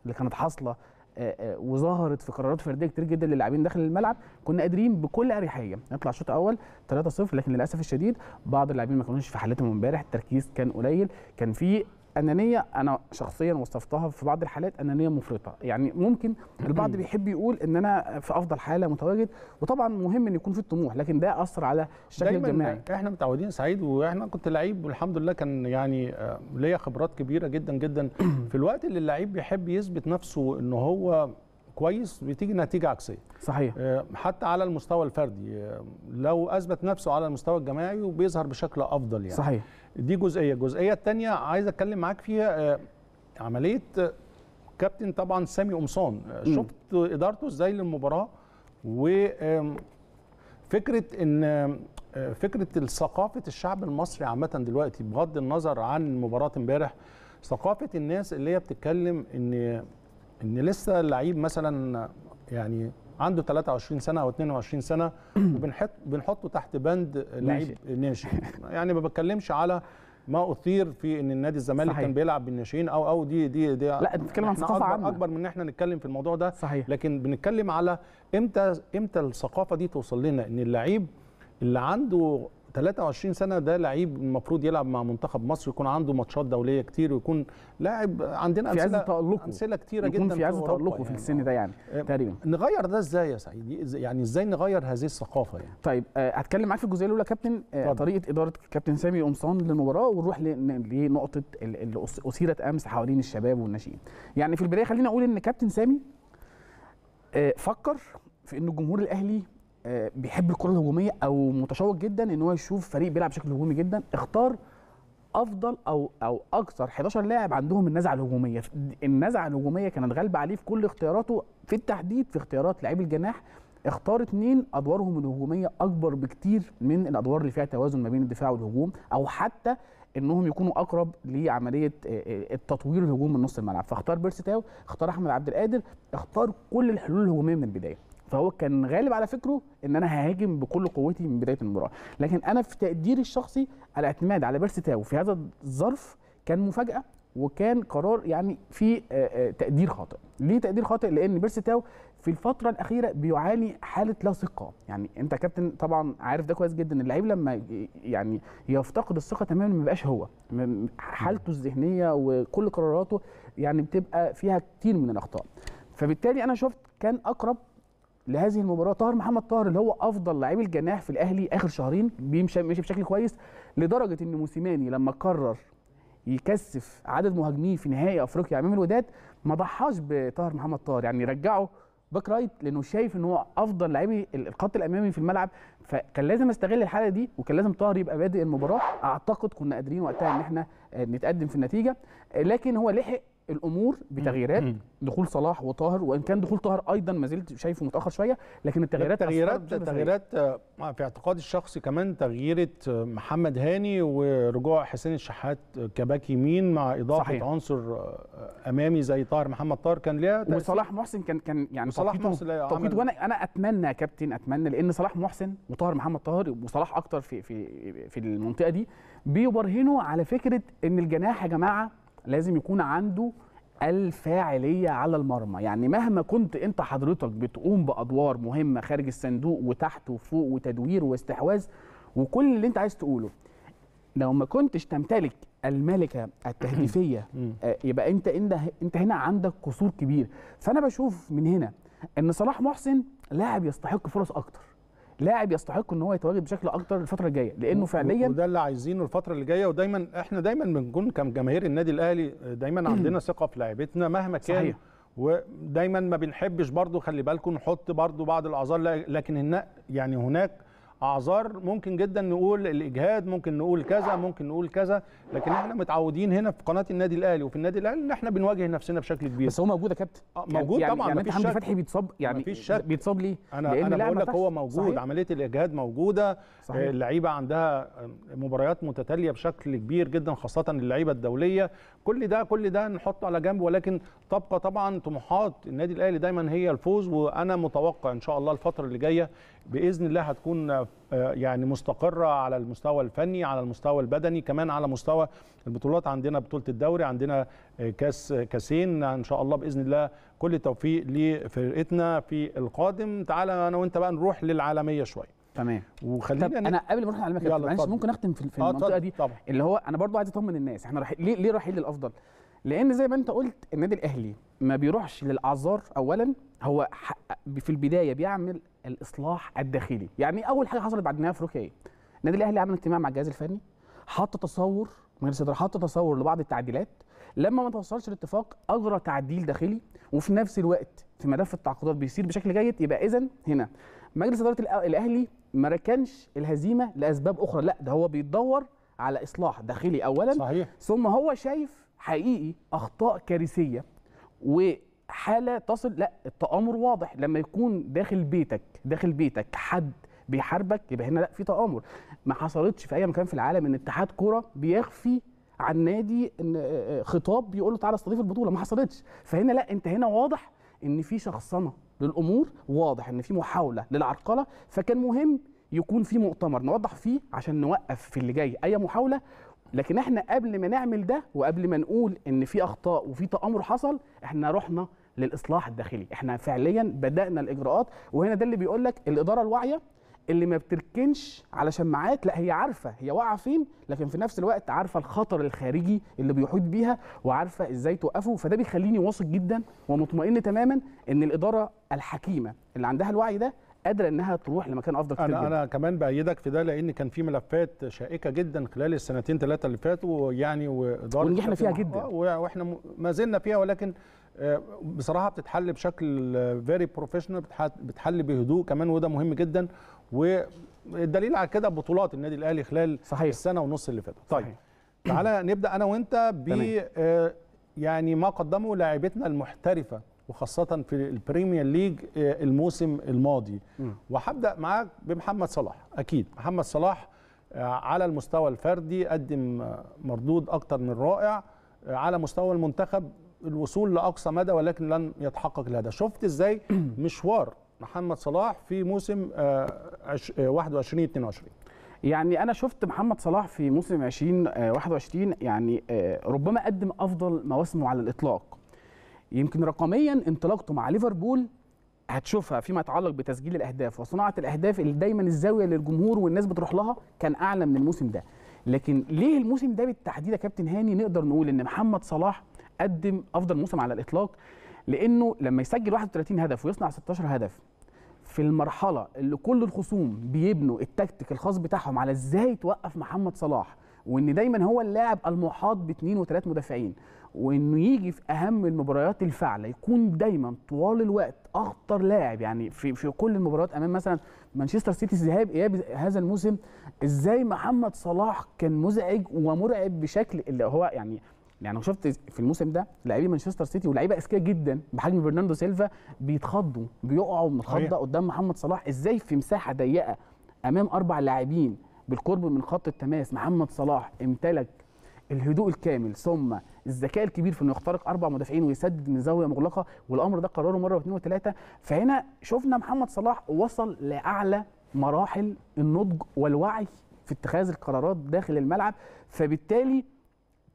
اللي كانت حاصله آه، آه، وظهرت في قرارات فرديه كتير جدا للاعبين داخل الملعب كنا قادرين بكل اريحيه نطلع الشوط الاول 3-0 لكن للاسف الشديد بعض اللاعبين ما كانوش في حالتهم امبارح التركيز كان قليل كان في انانيه انا شخصيا وصفتها في بعض الحالات انانيه مفرطه يعني ممكن البعض بيحب يقول ان انا في افضل حاله متواجد وطبعا مهم ان يكون في الطموح لكن ده اثر على الشكل الجماعي احنا متعودين سعيد واحنا كنت لعيب والحمد لله كان يعني آه، ليا خبرات كبيره جدا جدا في الوقت اللي اللعيب بيحب يثبت نفسه ان هو كويس بتيجي نتيجه عكسيه صحيح آه، حتى على المستوى الفردي آه، لو اثبت نفسه على المستوى الجماعي وبيظهر بشكل افضل يعني صحيح دي جزئيه الجزئيه الثانيه عايز اتكلم معاك فيها آه، عمليه آه، كابتن طبعا سامي قمصان آه، شفت ادارته ازاي للمباراه وفكره ان فكره ثقافه الشعب المصري عامه دلوقتي بغض النظر عن مباراه امبارح ثقافه الناس اللي هي بتتكلم ان ان لسه اللعيب مثلا يعني عنده 23 سنه او 22 سنه وبنحط بنحطه تحت بند لعيب ناشئ يعني ما بتكلمش على ما اثير في ان النادي الزمالك كان بيلعب بالناشئين او او دي دي دي لا بتتكلم عن ثقافه عامه اكبر من ان احنا نتكلم في الموضوع ده صحيح. لكن بنتكلم على امتى امتى الثقافه دي توصل لنا ان اللعيب اللي عنده 23 سنه ده لعيب المفروض يلعب مع منتخب مصر يكون عنده ماتشات دوليه كتير ويكون لاعب عندنا في عز تالقه امثله كتيره يكون جدا في عز تالقه يعني. في السن ده يعني آه، تقريبا نغير ده ازاي يا سعيد يعني ازاي نغير هذه الثقافه يعني طيب آه، هتكلم معاك في الجزئيه الاولى كابتن طبعا. آه، طريقه اداره كابتن سامي قمصان للمباراه ونروح لنقطه اللي اثيرت امس حوالين الشباب والناشئين يعني في البدايه خلينا اقول ان كابتن سامي فكر في ان الجمهور الاهلي بيحب الكره الهجوميه او متشوق جدا ان هو يشوف فريق بيلعب بشكل هجومي جدا اختار افضل او او اكثر 11 لاعب عندهم النزعه الهجوميه النزعه الهجوميه كانت غالبه عليه في كل اختياراته في التحديد في اختيارات لعيب الجناح اختار اثنين ادوارهم الهجوميه اكبر بكتير من الادوار اللي فيها توازن ما بين الدفاع والهجوم او حتى انهم يكونوا اقرب لعمليه آه، التطوير الهجوم من نص الملعب فاختار بيرسي تاو اختار احمد عبد القادر اختار كل الحلول الهجوميه من البدايه فهو كان غالب على فكره ان انا ههاجم بكل قوتي من بدايه المباراه لكن انا في تقديري الشخصي الاعتماد على تاو في هذا الظرف كان مفاجاه وكان قرار يعني في آه، آه، تقدير خاطئ ليه تقدير خاطئ لان تاو في الفتره الاخيره بيعاني حاله لا ثقه يعني انت كابتن طبعا عارف ده كويس جدا اللعيب لما يعني يفتقد الثقه تماما ما بيبقاش هو حالته الذهنيه وكل قراراته يعني بتبقى فيها كتير من الاخطاء فبالتالي انا شفت كان اقرب لهذه المباراه طاهر محمد طاهر اللي هو افضل لعيب الجناح في الاهلي اخر شهرين بيمشي ماشي بشكل كويس لدرجه ان موسيماني لما قرر يكثف عدد مهاجميه في نهائي افريقيا امام الوداد ما ضحاش بطاهر محمد طاهر يعني رجعه باك رايت لانه شايف ان هو افضل لعيبي الخط الامامي في الملعب فكان لازم استغل الحاله دي وكان لازم طاهر يبقى بادئ المباراه اعتقد كنا قادرين وقتها ان احنا نتقدم في النتيجه لكن هو لحق الامور بتغييرات دخول صلاح وطاهر وان كان دخول طاهر ايضا ما زلت شايفه متاخر شويه لكن التغييرات تغييرات تغييرات آه، في اعتقادي الشخصي كمان تغييره آه، محمد هاني ورجوع حسين الشحات آه، كباك يمين مع اضافه صحيح. عنصر امامي زي طاهر محمد طاهر كان ليها وصلاح محسن كان كان يعني صلاح محسن وانا انا اتمنى يا كابتن اتمنى لان صلاح محسن وطاهر محمد طاهر وصلاح اكتر في في في المنطقه دي بيبرهنوا على فكره ان الجناح يا جماعه لازم يكون عنده الفاعليه على المرمى يعني مهما كنت انت حضرتك بتقوم بادوار مهمه خارج الصندوق وتحت وفوق وتدوير واستحواذ وكل اللي انت عايز تقوله لو ما كنتش تمتلك الملكه التهديفيه آه، يبقى انت انت هنا عندك قصور كبير فانا بشوف من هنا ان صلاح محسن لاعب يستحق فرص اكتر لاعب يستحق ان هو يتواجد بشكل اكتر الفتره الجايه لانه فعليا وده اللي عايزينه الفتره اللي جايه ودايما احنا دايما بنكون كجماهير النادي الاهلي دايما عندنا ثقه في لعيبتنا مهما كان صحيح. ودايما ما بنحبش برضو خلي بالكم نحط برضو بعض الاعذار لكن هنا يعني هناك اعذار ممكن جدا نقول الاجهاد ممكن نقول كذا ممكن نقول كذا لكن احنا متعودين هنا في قناه النادي الاهلي وفي النادي الاهلي ان احنا بنواجه نفسنا بشكل كبير بس هو موجود يا كابتن آه، موجود يعني طبعا يعني مفيش حمدي فتحي بيتصاب يعني مفيش شك. بيتصاب ليه انا لأن انا بقول لك هو موجود صحيح. عمليه الاجهاد موجوده صحيح. اللعيبه عندها مباريات متتاليه بشكل كبير جدا خاصه اللعيبه الدوليه كل ده كل ده نحطه على جنب ولكن تبقى طبعا طموحات النادي الاهلي دايما هي الفوز وانا متوقع ان شاء الله الفتره اللي جايه باذن الله هتكون آه، يعني مستقره على المستوى الفني على المستوى البدني كمان على مستوى البطولات عندنا بطوله الدوري عندنا آه، كاس كاسين ان شاء الله باذن الله كل التوفيق لفرقتنا في القادم تعالى انا وانت بقى نروح للعالميه شويه تمام وخلينا طب انا قبل ما اروح على المكتب معلش ممكن اختم في, في آه المنطقه دي طبعا. اللي هو انا برضو عايز اطمن الناس احنا رايحين ليه ليه رايحين للافضل لان زي ما انت قلت النادي الاهلي ما بيروحش للاعذار اولا هو في البدايه بيعمل الاصلاح الداخلي يعني اول حاجه حصلت بعد نهائي افريقيا ايه النادي الاهلي عمل اجتماع مع الجهاز الفني حط تصور مجلس الاداره حط تصور لبعض التعديلات لما ما توصلش لاتفاق اجرى تعديل داخلي وفي نفس الوقت في ملف التعاقدات بيصير بشكل جيد يبقى اذا هنا مجلس اداره الاهلي ما ركنش الهزيمه لاسباب اخرى لا ده هو بيدور على اصلاح داخلي اولا صحيح. ثم هو شايف حقيقي اخطاء كارثيه وحاله تصل لا التامر واضح لما يكون داخل بيتك داخل بيتك حد بيحاربك يبقى هنا لا في تامر ما حصلتش في اي مكان في العالم ان اتحاد كره بيخفي عن نادي خطاب بيقول له تعالى استضيف البطوله ما حصلتش فهنا لا انت هنا واضح ان في شخصنه للامور واضح ان في محاوله للعرقله فكان مهم يكون في مؤتمر نوضح فيه عشان نوقف في اللي جاي اي محاوله لكن احنا قبل ما نعمل ده وقبل ما نقول ان في اخطاء وفي تامر حصل احنا رحنا للاصلاح الداخلي احنا فعليا بدانا الاجراءات وهنا ده اللي بيقول لك الاداره الواعيه اللي ما بتركنش على شماعات لا هي عارفه هي واقعه فين لكن في نفس الوقت عارفه الخطر الخارجي اللي بيحيط بيها وعارفه ازاي توقفه فده بيخليني واثق جدا ومطمئن تماما ان الاداره الحكيمه اللي عندها الوعي ده قادره انها تروح لمكان افضل كتير انا جداً. انا كمان بايدك في ده لان كان في ملفات شائكه جدا خلال السنتين ثلاثه اللي فاتوا ويعني واداره ونجحنا فيها جدا واحنا ما زلنا فيها ولكن آه، بصراحه بتتحل بشكل فيري بروفيشنال بتحل بهدوء كمان وده مهم جدا والدليل على كده بطولات النادي الاهلي خلال صحيح. السنه ونص اللي فاتت طيب تعالى نبدا انا وانت ب آه، يعني ما قدمه لاعبتنا المحترفه وخاصه في البريمير ليج آه، الموسم الماضي وهبدا معاك بمحمد صلاح اكيد محمد صلاح على المستوى الفردي قدم مردود اكتر من رائع على مستوى المنتخب الوصول لاقصى مدى ولكن لن يتحقق الهدف شفت ازاي مشوار محمد صلاح في موسم 21 آه، 22 آه، يعني انا شفت محمد صلاح في موسم 20 21 آه، يعني ربما قدم افضل مواسمه على الاطلاق يمكن رقميا انطلاقته مع ليفربول هتشوفها فيما يتعلق بتسجيل الاهداف وصناعه الاهداف اللي دايما الزاويه للجمهور والناس بتروح لها كان اعلى من الموسم ده لكن ليه الموسم ده بالتحديد يا كابتن هاني نقدر نقول ان محمد صلاح قدم افضل موسم على الاطلاق لانه لما يسجل 31 هدف ويصنع 16 هدف في المرحله اللي كل الخصوم بيبنوا التكتيك الخاص بتاعهم على ازاي توقف محمد صلاح وان دايما هو اللاعب المحاط باثنين وثلاث مدافعين وانه يجي في اهم المباريات الفعلة يكون دايما طوال الوقت اخطر لاعب يعني في في كل المباريات امام مثلا مانشستر سيتي الذهاب اياب هذا الموسم ازاي محمد صلاح كان مزعج ومرعب بشكل اللي هو يعني يعني انا شفت في الموسم ده لاعبي مانشستر سيتي ولاعيبه اذكياء جدا بحجم برناردو سيلفا بيتخضوا بيقعوا من الخضه قدام محمد صلاح ازاي في مساحه ضيقه امام اربع لاعبين بالقرب من خط التماس محمد صلاح امتلك الهدوء الكامل ثم الذكاء الكبير في انه يخترق اربع مدافعين ويسدد من زاويه مغلقه والامر ده قرره مره واثنين وثلاثه فهنا شفنا محمد صلاح وصل لاعلى مراحل النضج والوعي في اتخاذ القرارات داخل الملعب فبالتالي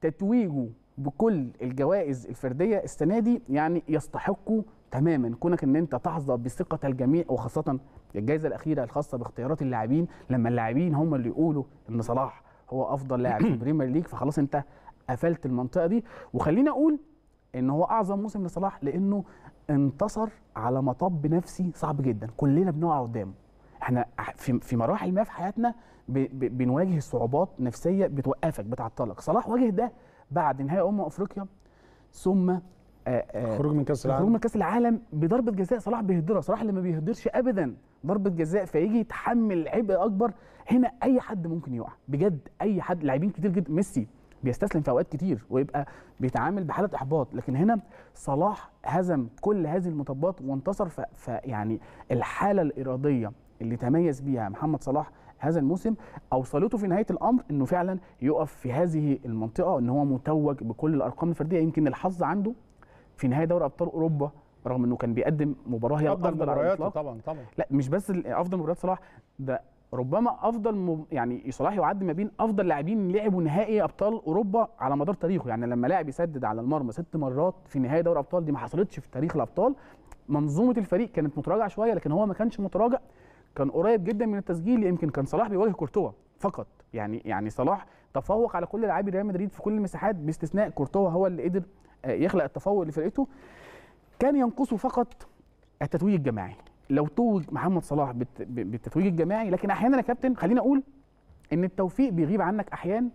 تتويجه بكل الجوائز الفرديه السنه دي يعني يستحقه تماما كونك ان انت تحظى بثقه الجميع وخاصه الجائزه الاخيره الخاصه باختيارات اللاعبين لما اللاعبين هم اللي يقولوا ان صلاح هو افضل لاعب في البريمير ليج فخلاص انت قفلت المنطقه دي وخليني اقول ان هو اعظم موسم لصلاح لانه انتصر على مطب نفسي صعب جدا كلنا بنقع قدامه احنا في في مراحل ما في حياتنا بنواجه صعوبات نفسيه بتوقفك بتعطلك صلاح واجه ده بعد نهائي امم افريقيا ثم خروج من كاس العالم خروج من كاس العالم بضربه جزاء صلاح بيهدرها صلاح اللي ما بيهدرش ابدا ضربه جزاء فيجي يتحمل عبء اكبر هنا اي حد ممكن يقع بجد اي حد لاعبين كتير جدا ميسي بيستسلم في اوقات كتير ويبقى بيتعامل بحاله احباط لكن هنا صلاح هزم كل هذه المطبات وانتصر فيعني الحاله الاراديه اللي تميز بيها محمد صلاح هذا الموسم اوصلته في نهايه الامر انه فعلا يقف في هذه المنطقه ان هو متوج بكل الارقام الفرديه يمكن الحظ عنده في نهايه دوري ابطال اوروبا رغم انه كان بيقدم مباراه هي افضل مبارياته طبعا طبعا لا مش بس افضل مباريات صلاح ده ربما افضل مب... يعني صلاح يعد ما بين افضل لاعبين لعبوا نهائي ابطال اوروبا على مدار تاريخه يعني لما لاعب يسدد على المرمى ست مرات في نهائي دوري ابطال دي ما حصلتش في تاريخ الابطال منظومه الفريق كانت متراجعه شويه لكن هو ما كانش متراجع كان قريب جدا من التسجيل يمكن كان صلاح بيواجه كورتوا فقط يعني يعني صلاح تفوق على كل لاعبي ريال مدريد في كل المساحات باستثناء كورتوا هو اللي قدر آه، يخلق التفوق لفرقته كان ينقصه فقط التتويج الجماعي لو توج محمد صلاح بالتتويج الجماعي لكن احيانا يا كابتن خليني اقول ان التوفيق بيغيب عنك احيانا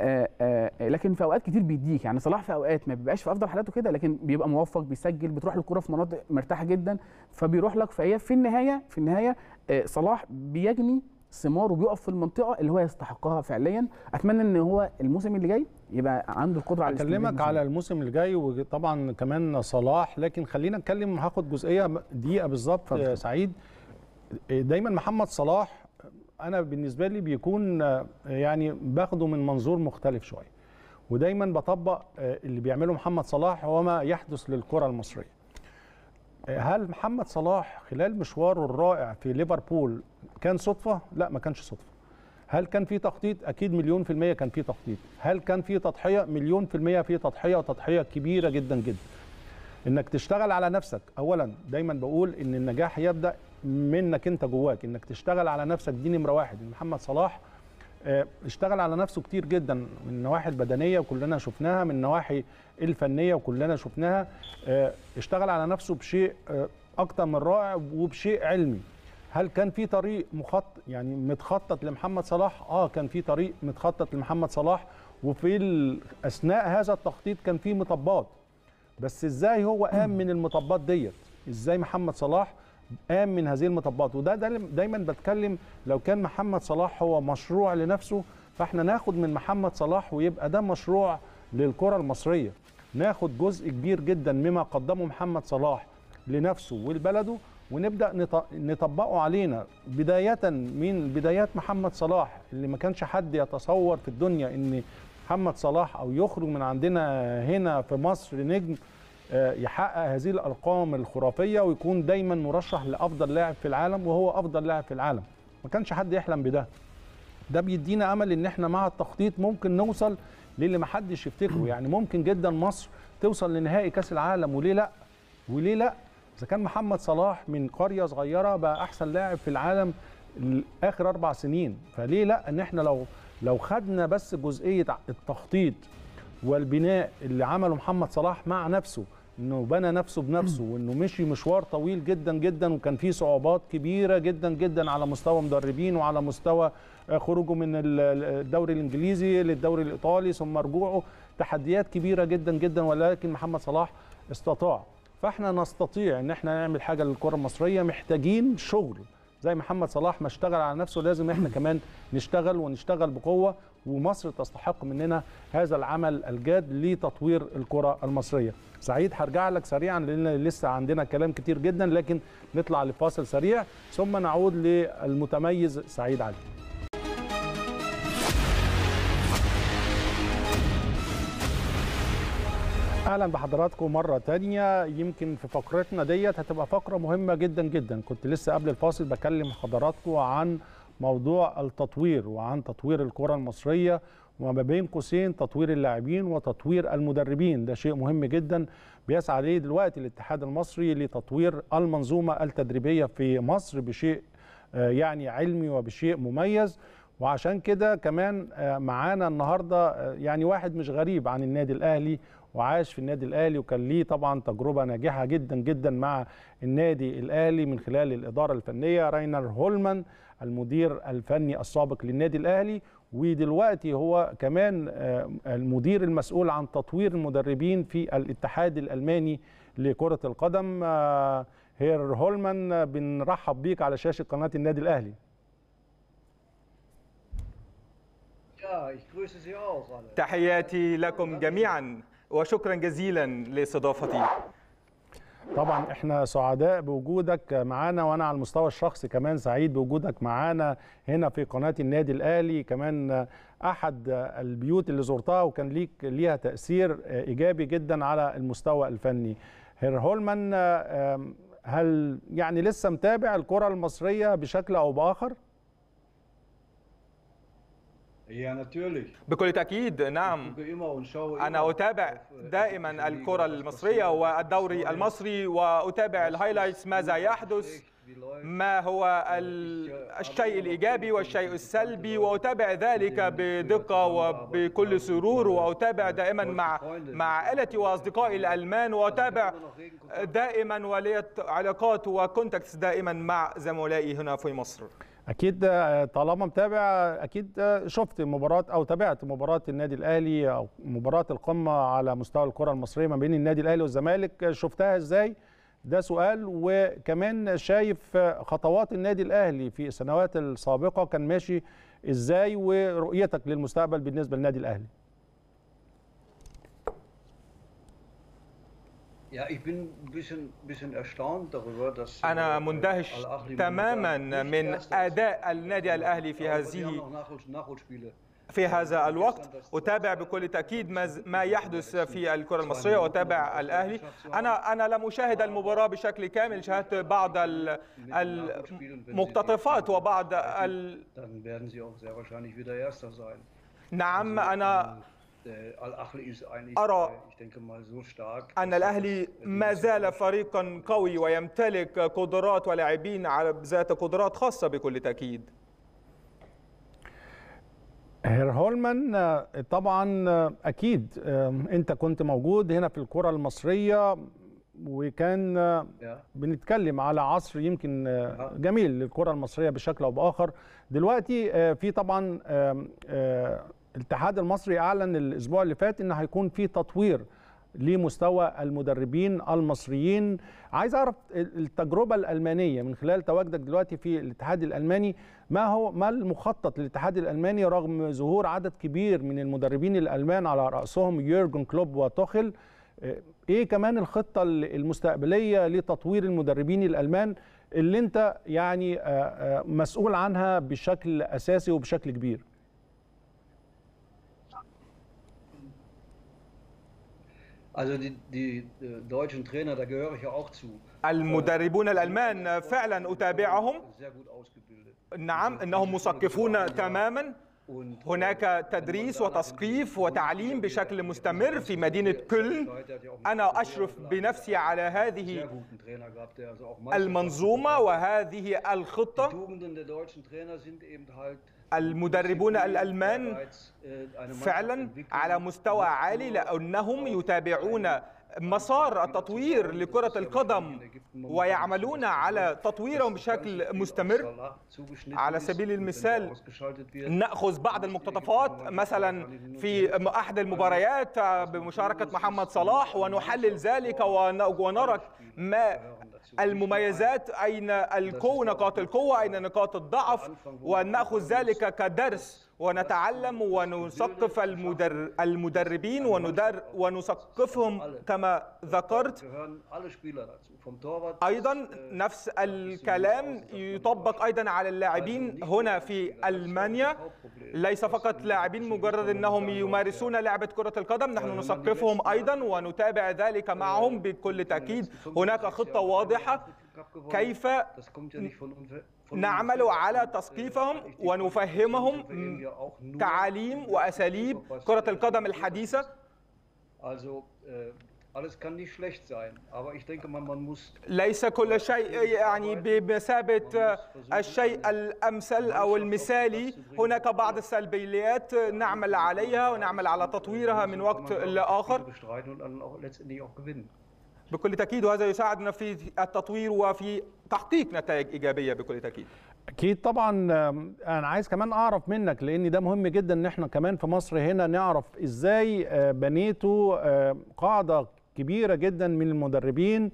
آآ آه، آآ آه، آه، لكن في اوقات كتير بيديك يعني صلاح في اوقات ما بيبقاش في افضل حالاته كده لكن بيبقى موفق بيسجل بتروح الكره في مناطق مرتاحه جدا فبيروح لك فهي في النهايه في النهايه صلاح بيجني ثمار وبيقف في المنطقه اللي هو يستحقها فعليا اتمنى ان هو الموسم اللي جاي يبقى عنده القدره على اكلمك على الموسم اللي جاي وطبعا كمان صلاح لكن خلينا نتكلم هاخد جزئيه دقيقه بالظبط سعيد دايما محمد صلاح انا بالنسبه لي بيكون آه، يعني باخده من منظور مختلف شويه ودايما بطبق آه، اللي بيعمله محمد صلاح هو ما يحدث للكره المصريه آه، هل محمد صلاح خلال مشواره الرائع في ليفربول كان صدفه لا ما كانش صدفه هل كان في تخطيط اكيد مليون في الميه كان في تخطيط هل كان في تضحيه مليون في الميه في تضحيه وتضحيه كبيره جدا جدا انك تشتغل على نفسك اولا دايما بقول ان النجاح يبدا منك انت جواك انك تشتغل على نفسك دي نمره واحد محمد صلاح آه، اشتغل على نفسه كتير جدا من النواحي البدنيه وكلنا شفناها من النواحي الفنيه وكلنا شفناها آه، اشتغل على نفسه بشيء آه، اكتر من رائع وبشيء علمي هل كان في طريق مخطط يعني متخطط لمحمد صلاح اه كان في طريق متخطط لمحمد صلاح وفي اثناء هذا التخطيط كان في مطبات بس ازاي هو قام من المطبات ديت ازاي محمد صلاح قام من هذه المطبات وده دايما بتكلم لو كان محمد صلاح هو مشروع لنفسه فاحنا ناخد من محمد صلاح ويبقى ده مشروع للكره المصريه ناخد جزء كبير جدا مما قدمه محمد صلاح لنفسه ولبلده ونبدا نطبقه علينا بدايه من بدايات محمد صلاح اللي ما كانش حد يتصور في الدنيا ان محمد صلاح او يخرج من عندنا هنا في مصر نجم آه، يحقق هذه الارقام الخرافيه ويكون دايما مرشح لافضل لاعب في العالم وهو افضل لاعب في العالم ما كانش حد يحلم بده ده بيدينا امل ان احنا مع التخطيط ممكن نوصل للي ما حدش يفتكره يعني ممكن جدا مصر توصل لنهائي كاس العالم وليه لا وليه لا اذا كان محمد صلاح من قريه صغيره بقى احسن لاعب في العالم اخر اربع سنين فليه لا ان احنا لو لو خدنا بس جزئيه التخطيط والبناء اللي عمله محمد صلاح مع نفسه انه بنى نفسه بنفسه وانه مشي مشوار طويل جدا جدا وكان فيه صعوبات كبيره جدا جدا على مستوى مدربين وعلى مستوى آه، خروجه من الدوري الانجليزي للدوري الايطالي ثم رجوعه تحديات كبيره جدا جدا ولكن محمد صلاح استطاع فاحنا نستطيع ان احنا نعمل حاجه للكره المصريه محتاجين شغل زي محمد صلاح ما اشتغل على نفسه لازم احنا كمان نشتغل ونشتغل بقوه ومصر تستحق مننا هذا العمل الجاد لتطوير الكره المصريه. سعيد هرجع لك سريعا لان لسه عندنا كلام كتير جدا لكن نطلع لفاصل سريع ثم نعود للمتميز سعيد علي. اهلا بحضراتكم مره تانية يمكن في فقرتنا ديت هتبقى فقره مهمه جدا جدا كنت لسه قبل الفاصل بكلم حضراتكم عن موضوع التطوير وعن تطوير الكره المصريه وما بين قوسين تطوير اللاعبين وتطوير المدربين ده شيء مهم جدا بيسعى عليه دلوقتي الاتحاد المصري لتطوير المنظومه التدريبيه في مصر بشيء آه، يعني علمي وبشيء مميز وعشان كده كمان آه، معانا النهارده آه، يعني واحد مش غريب عن النادي الاهلي وعاش في النادي الاهلي وكان ليه طبعا تجربه ناجحه جدا جدا مع النادي الاهلي من خلال الاداره الفنيه راينر هولمان المدير الفني السابق للنادي الاهلي ودلوقتي هو كمان آه، المدير المسؤول عن تطوير المدربين في الاتحاد الالماني لكره القدم آه، هير هولمان بنرحب بيك على شاشه قناه النادي الاهلي تحياتي لكم جميعا وشكرا جزيلا لاستضافتي طبعا احنا سعداء بوجودك معانا وانا على المستوى الشخصي كمان سعيد بوجودك معانا هنا في قناه النادي الاهلي كمان احد البيوت اللي زرتها وكان ليك ليها تاثير ايجابي جدا على المستوى الفني هير هولمان هل يعني لسه متابع الكره المصريه بشكل او باخر هي ناتورلي بكل تاكيد نعم انا اتابع دائما الكره المصريه والدوري المصري واتابع الهايلايتس ماذا يحدث ما هو uh, الشيء الايجابي والشيء السلبي واتابع ذلك بدقه وبكل سرور واتابع دائما مع مع عائلتي واصدقائي الالمان واتابع دائما ولي علاقات وكونتاكتس دائما مع زملائي هنا في مصر اكيد آه، طالما متابع اكيد آه، شفت مباراه او تابعت مباراه النادي الاهلي او مباراه القمه على مستوى الكره المصريه ما بين النادي الاهلي والزمالك آه، شفتها ازاي ده سؤال وكمان شايف خطوات النادي الاهلي في السنوات السابقه كان ماشي ازاي ورؤيتك للمستقبل بالنسبه للنادي الاهلي Äh, أنا مندهش تماما من أداء النادي الأهلي في هذه في هذا الوقت أتابع بكل تأكيد ما يحدث في الكرة المصرية وأتابع الأهلي أنا أنا لم أشاهد المباراة بشكل كامل شاهدت بعض المقتطفات وبعض ال... نعم أنا ähm, يعني أرى أن الأهلي ما زال فريقا قوي ويمتلك قدرات ولاعبين على ذات قدرات خاصة بكل تأكيد هير هولمان طبعا أكيد أنت كنت موجود هنا في الكرة المصرية وكان بنتكلم على عصر يمكن uh-huh. جميل للكرة المصرية بشكل أو بآخر دلوقتي آه، في طبعا الاتحاد المصري اعلن الاسبوع اللي فات ان هيكون في تطوير لمستوى المدربين المصريين عايز اعرف التجربه الالمانيه من خلال تواجدك دلوقتي في الاتحاد الالماني ما هو ما المخطط للاتحاد الالماني رغم ظهور عدد كبير من المدربين الالمان على راسهم يورجن كلوب وتوخل ايه كمان الخطه المستقبليه لتطوير المدربين الالمان اللي انت يعني آه، آه، مسؤول عنها بشكل اساسي وبشكل كبير Also die, die äh, deutschen Trainer, da gehöre ich ja auch zu. المدربون äh, الألمان فعلا أتابعهم نعم أنهم مثقفون تماما äh, هناك تدريس وتثقيف وتعليم بشكل مستمر في مدينة كلن أنا أشرف بنفسي على هذه المنظومة وهذه الخطة المدربون الألمان فعلا على مستوى عالي لأنهم يتابعون مسار التطوير لكرة القدم ويعملون على تطويرهم بشكل مستمر على سبيل المثال نأخذ بعض المقتطفات مثلا في أحد المباريات بمشاركة محمد صلاح ونحلل ذلك ونرى ما المميزات أين القوة نقاط القوة أين نقاط الضعف ونأخذ ذلك كدرس ونتعلم ونثقف المدر... المدربين وندر... ونثقفهم كما ذكرت أيضا نفس الكلام يطبق أيضا على اللاعبين هنا في ألمانيا ليس فقط لاعبين مجرد أنهم يمارسون لعبة كرة القدم نحن نثقفهم أيضا ونتابع ذلك معهم بكل تأكيد هناك خطة واضحة كيف نعمل على تثقيفهم ونفهمهم تعاليم وأساليب كرة القدم الحديثة ليس كل شيء يعني بمثابة الشيء الأمثل أو المثالي هناك بعض السلبيات نعمل عليها ونعمل على تطويرها من وقت لآخر بكل تأكيد وهذا يساعدنا في التطوير وفي تحقيق نتائج إيجابية بكل تأكيد أكيد طبعا آه، أنا عايز كمان أعرف منك لأن ده مهم جدا إن إحنا كمان في مصر هنا نعرف إزاي آه، بنيتوا آه، قاعدة كبيرة جدا من المدربين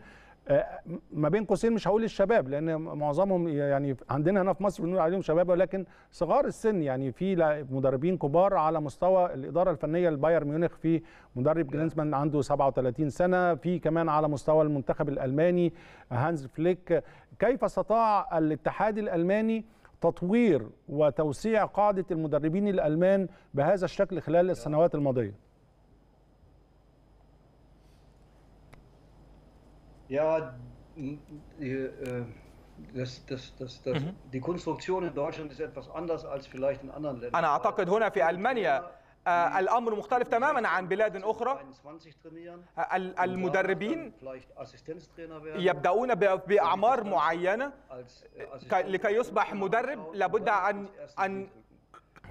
آه، ما بين قوسين مش هقول الشباب لان معظمهم يعني عندنا هنا في مصر بنقول عليهم شباب ولكن صغار السن يعني في مدربين كبار على مستوى الاداره الفنيه لبايرن ميونخ في مدرب جلينزمان عنده 37 سنه في كمان على مستوى المنتخب الالماني هانز فليك كيف استطاع الاتحاد الالماني تطوير وتوسيع قاعده المدربين الالمان بهذا الشكل خلال السنوات الماضيه Ja, die, das, das, das, das, die Konstruktion in Deutschland ist etwas anders als vielleicht in anderen Ländern. Ich denke, hier in Deutschland الأمر مختلف تماما عن بلاد أخرى المدربين يبدأون بأعمار معينة لكي يصبح مدرب لابد أن أن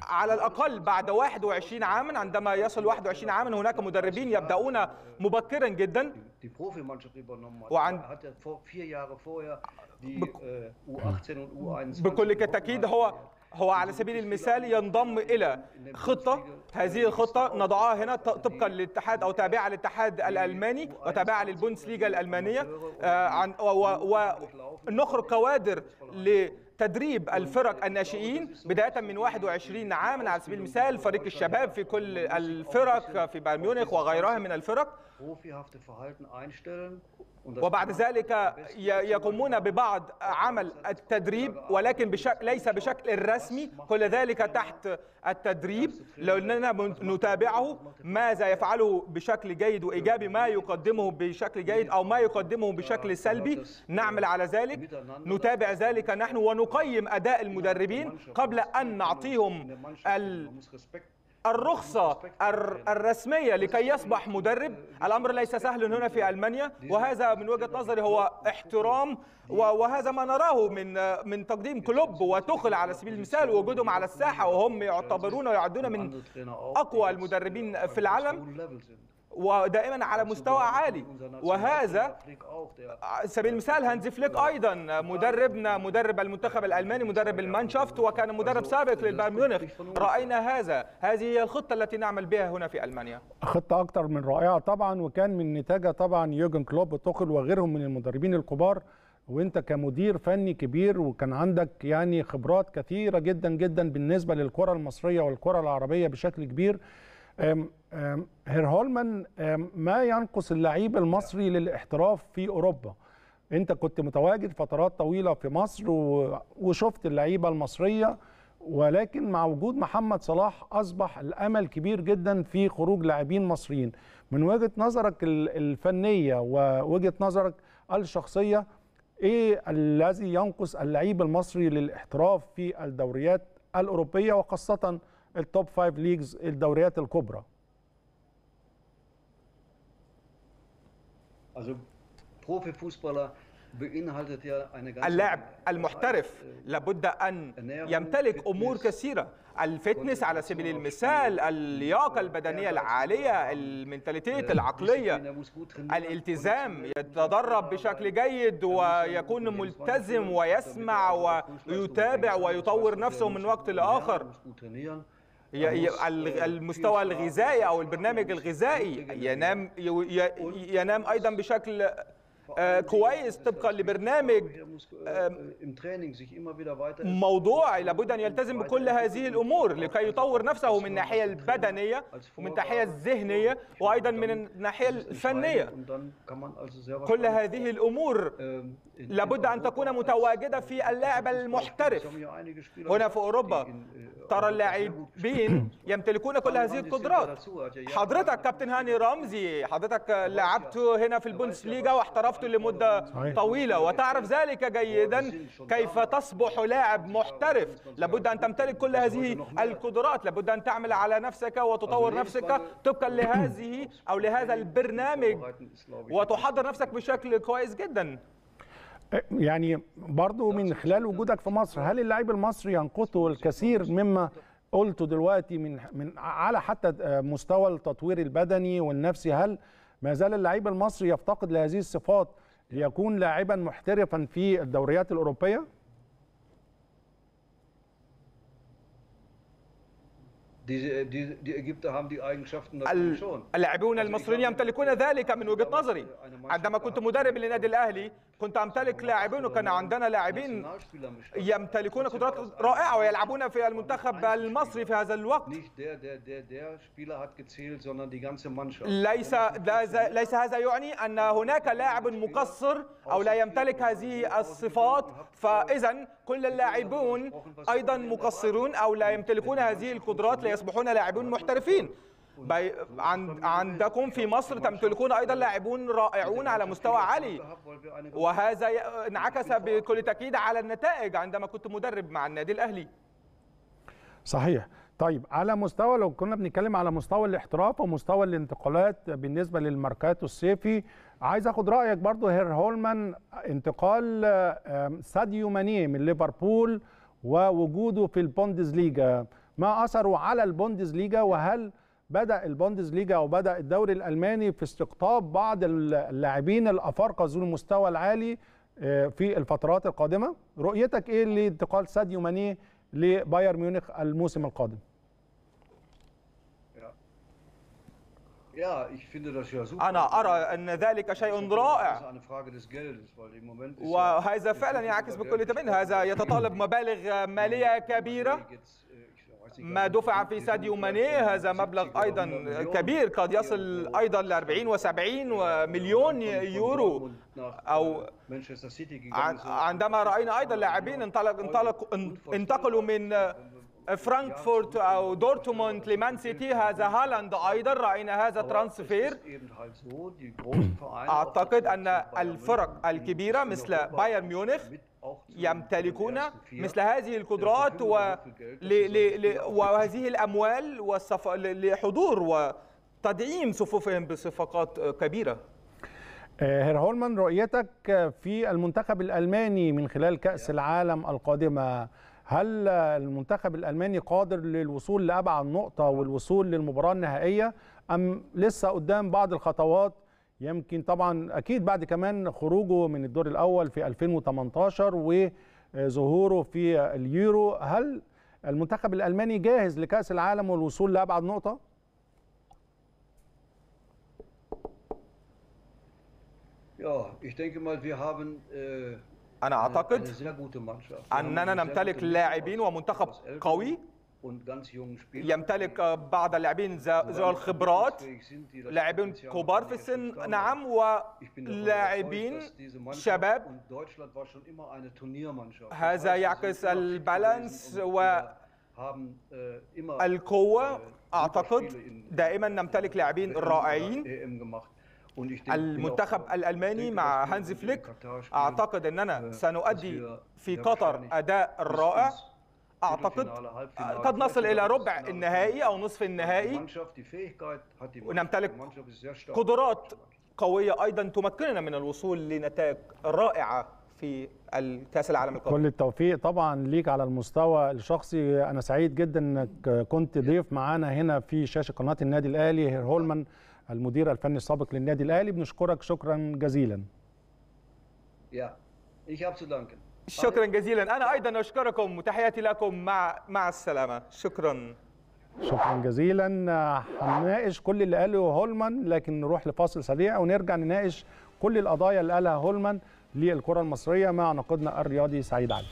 على الاقل بعد 21 عاما عندما يصل 21 عاما هناك مدربين يبداون مبكرا جدا وعند er äh, بكل تاكيد هو هو على سبيل المثال ينضم الى خطه هذه الخطه نضعها هنا طبقا للاتحاد او تابعه للاتحاد الالماني وتابعه للبوندسليغا الالمانيه آه، ونخرج كوادر ل تدريب الفرق الناشئين بدايه من 21 عاما على سبيل المثال فريق الشباب في كل الفرق في بايرن ميونخ وغيرها من الفرق وبعد ذلك يقومون um ببعض عمل التدريب ولكن بشك ليس بشكل رسمي كل ذلك تحت التدريب لأننا نتابعه ماذا يفعله بشكل جيد وإيجابي ما يقدمه بشكل جيد أو ما يقدمه بشكل سلبي äh, نعمل على ذلك نتابع ذلك نحن ونقيم أداء المدربين قبل أن نعطيهم ال الرخصة الرسمية لكي يصبح مدرب الأمر ليس سهلا هنا في ألمانيا وهذا من وجهة نظري هو احترام وهذا ما نراه من من تقديم كلوب وتخل على سبيل المثال وجودهم على الساحة وهم يعتبرون ويعدون من أقوى المدربين في العالم ودائما على مستوى عالي وهذا طيب. آه، سبيل المثال هانزي فليك ايضا آه، مدربنا آه، مدرب المنتخب الالماني مدرب المانشافت وكان مدرب سابق للبايرن ميونخ راينا هذا هذه هي الخطه التي نعمل بها هنا في المانيا خطه اكثر من رائعه طبعا وكان من نتاجها طبعا يوجن كلوب توخل وغيرهم من المدربين الكبار وانت كمدير فني كبير وكان عندك يعني خبرات كثيره جدا جدا بالنسبه للكره المصريه والكره العربيه بشكل كبير هير هولمان ما ينقص اللعيب المصري للاحتراف في اوروبا انت كنت متواجد فترات طويله في مصر وشفت اللعيبه المصريه ولكن مع وجود محمد صلاح اصبح الامل كبير جدا في خروج لاعبين مصريين من وجهه نظرك الفنيه ووجهه نظرك الشخصيه ايه الذي ينقص اللعيب المصري للاحتراف في الدوريات الاوروبيه وخاصه التوب 5 ليجز الدوريات الكبرى Also Profifußballer beinhaltet ja eine ganze اللاعب المحترف äh, لابد ان يمتلك امور كثيره الفتنس على سبيل المثال اللياقه البدنيه العاليه المنتاليتيت äh, العقليه er الالتزام يتدرب بشكل جيد er ويكون ملتزم er ويسمع ويتابع ويطور نفسه من وقت لاخر آه، المستوى آه، الغذائي او البرنامج الغذائي ينام ينام ايضا بشكل كويس طبقا لبرنامج موضوعي لابد ان يلتزم بكل هذه الامور لكي يطور نفسه من الناحيه البدنيه ومن الناحيه الذهنيه وايضا من الناحيه الفنيه كل هذه الامور ähm, لابد ان تكون متواجده في اللاعب المحترف هنا في اوروبا äh, ترى اللاعبين يمتلكون كل هذه القدرات حضرتك كابتن هاني رمزي حضرتك لعبت هنا في البوندسليغا واحترفت وقفت لمدة طويلة وتعرف ذلك جيدا كيف تصبح لاعب محترف لابد أن تمتلك كل هذه القدرات لابد أن تعمل على نفسك وتطور نفسك طبقا لهذه أو لهذا البرنامج وتحضر نفسك بشكل كويس جدا يعني برضو من خلال وجودك في مصر هل اللاعب المصري ينقصه الكثير مما قلته دلوقتي من من على حتى مستوى التطوير البدني والنفسي هل ما زال اللعيب المصري يفتقد لهذه الصفات ليكون لاعبا محترفا في الدوريات الاوروبيه اللاعبون المصريين يمتلكون ذلك من وجهه نظري عندما كنت مدرب للنادي الاهلي كنت امتلك لاعبين وكان عندنا لاعبين يمتلكون قدرات رائعه ويلعبون في المنتخب المصري في هذا الوقت ليس ليس هذا يعني ان هناك لاعب مقصر او لا يمتلك هذه الصفات فاذا كل اللاعبون ايضا مقصرون او لا يمتلكون هذه القدرات ليصبحون لاعبين محترفين عند عندكم في مصر تمتلكون أيضا لاعبون رائعون على مستوى عالي وهذا انعكس بكل تأكيد على النتائج عندما كنت مدرب مع النادي الأهلي صحيح طيب على مستوى لو كنا بنتكلم على مستوى الاحتراف ومستوى الانتقالات بالنسبه للماركاتو الصيفي عايز اخد رايك برضو هير هولمان انتقال ساديو ماني من ليفربول ووجوده في البوندز ليجا ما اثره على البوندز ليجا وهل بدا البوندز ليجا وبدا الدوري الالماني في استقطاب بعض اللاعبين الافارقه ذو المستوى العالي آه، في الفترات القادمه رؤيتك ايه لانتقال ساديو ماني لبايرن ميونخ الموسم القادم أنا أرى أن ذلك شيء رائع وهذا فعلا يعكس بكل تبين هذا يتطلب مبالغ مالية كبيرة äh, ما دفع في ساديو ماني هذا مبلغ أيضا كبير قد يصل أيضا ل 40 و70 مليون يورو أو عندما رأينا أيضا لاعبين انطلق انطلق انتقلوا من فرانكفورت أو دورتموند لمان سيتي هذا هالاند أيضا رأينا هذا ترانسفير أعتقد أن الفرق الكبيرة مثل بايرن ميونخ يمتلكون مثل هذه القدرات و... ل... ل... ل... وهذه الأموال والصف... لحضور وتدعيم صفوفهم بصفقات كبيرة آه، هير هولمان رؤيتك في المنتخب الألماني من خلال كأس العالم القادمة هل المنتخب الألماني قادر للوصول لأبعد نقطة والوصول للمباراة النهائية أم لسه قدام بعض الخطوات يمكن طبعا اكيد بعد كمان خروجه من الدور الاول في 2018 وظهوره في اليورو هل المنتخب الالماني جاهز لكاس العالم والوصول لابعد نقطه äh, انا اعتقد اننا نمتلك لاعبين ومنتخب قوي يمتلك بعض اللاعبين ذو الخبرات لاعبين كبار في السن نعم ولاعبين شباب هذا يعكس البالانس و äh, القوة äh, أعتقد دائما نمتلك لاعبين رائعين المنتخب äh, الألماني مع هانز فليك أعتقد أننا سنؤدي في قطر أداء رائع اعتقد قد نصل الى ربع النهائي او نصف النهائي ونمتلك قدرات قويه ايضا تمكننا من الوصول لنتائج رائعه في الكاس العالم القادم كل التوفيق طبعا ليك على المستوى الشخصي انا سعيد جدا انك كنت ضيف معانا هنا في شاشه قناه النادي الاهلي هير هولمان المدير الفني السابق للنادي الاهلي بنشكرك شكرا جزيلا يا ich habe zu danken شكرا جزيلا انا ايضا اشكركم وتحياتي لكم مع مع السلامه شكرا شكرا جزيلا هنناقش كل اللي قاله هولمان لكن نروح لفاصل سريع ونرجع نناقش كل القضايا اللي قالها هولمان للكره المصريه مع ناقدنا الرياضي سعيد علي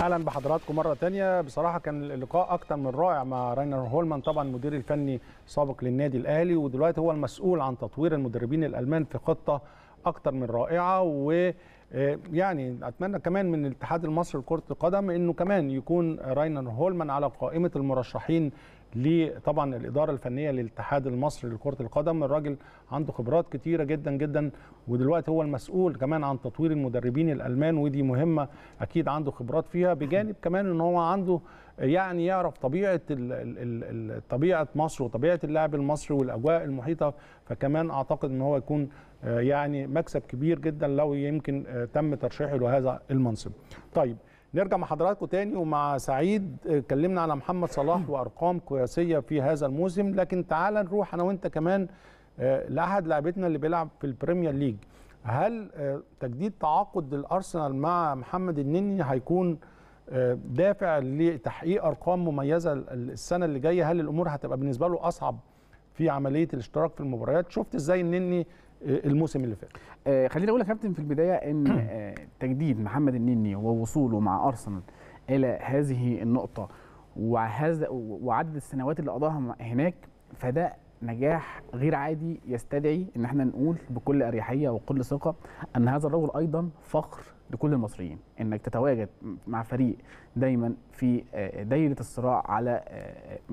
اهلا بحضراتكم مره تانية بصراحه كان اللقاء اكتر من رائع مع راينر هولمان طبعا المدير الفني السابق للنادي الاهلي ودلوقتي هو المسؤول عن تطوير المدربين الالمان في خطه اكتر من رائعه و آه، يعني اتمنى كمان من الاتحاد المصري لكره القدم انه كمان يكون راينر هولمان على قائمه المرشحين لطبعا الاداره الفنيه للاتحاد المصري لكره القدم الراجل عنده خبرات كتيره جدا جدا ودلوقتي هو المسؤول كمان عن تطوير المدربين الالمان ودي مهمه اكيد عنده خبرات فيها بجانب كمان ان هو عنده يعني يعرف طبيعه طبيعه مصر وطبيعه اللاعب المصري والاجواء المحيطه فكمان اعتقد ان هو يكون آه، يعني مكسب كبير جدا لو يمكن آه، تم ترشيحه لهذا المنصب. طيب نرجع مع حضراتكم تاني ومع سعيد اتكلمنا على محمد صلاح وارقام قياسيه في هذا الموسم لكن تعال نروح انا وانت كمان آه، لاحد لاعبتنا اللي بيلعب في البريمير ليج هل آه، تجديد تعاقد الارسنال مع محمد النني هيكون آه، دافع لتحقيق ارقام مميزه السنه اللي جايه هل الامور هتبقى بالنسبه له اصعب في عمليه الاشتراك في المباريات شفت ازاي النني الموسم اللي فات آه، خليني اقول يا كابتن في البدايه ان آه، تجديد محمد النني ووصوله مع ارسنال الى هذه النقطه وهذا وعدد السنوات اللي قضاها هناك فده نجاح غير عادي يستدعي ان احنا نقول بكل اريحيه وكل ثقه ان هذا الرجل ايضا فخر لكل المصريين انك تتواجد مع فريق دايما في آه، دايره الصراع على آه،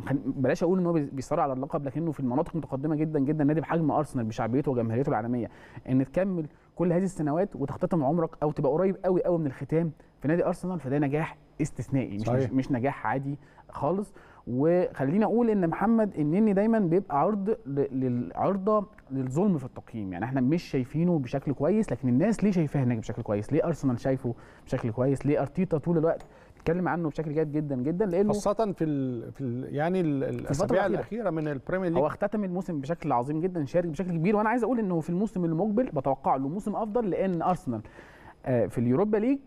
آه، بلاش اقول ان هو بيصارع على اللقب لكنه في المناطق متقدمه جدا جدا نادي بحجم ارسنال بشعبيته وجماهيريته العالميه ان تكمل كل هذه السنوات وتختتم عمرك او تبقى قريب قوي قوي من الختام في نادي ارسنال فده نجاح استثنائي مش صحيح. مش نجاح عادي خالص وخليني اقول ان محمد النني دايما بيبقى عرض للعرضه للظلم في التقييم يعني احنا مش شايفينه بشكل كويس لكن الناس ليه شايفاه هناك بشكل كويس ليه ارسنال شايفه بشكل كويس ليه ارتيتا طول الوقت بيتكلم عنه بشكل جيد جدا جدا لانه خاصه في ال في ال يعني الاسابيع الاخيره من البريمير ليج هو اختتم الموسم بشكل عظيم جدا شارك بشكل كبير وانا عايز اقول انه في الموسم المقبل بتوقع له موسم افضل لان ارسنال آه، في اليوروبا ليج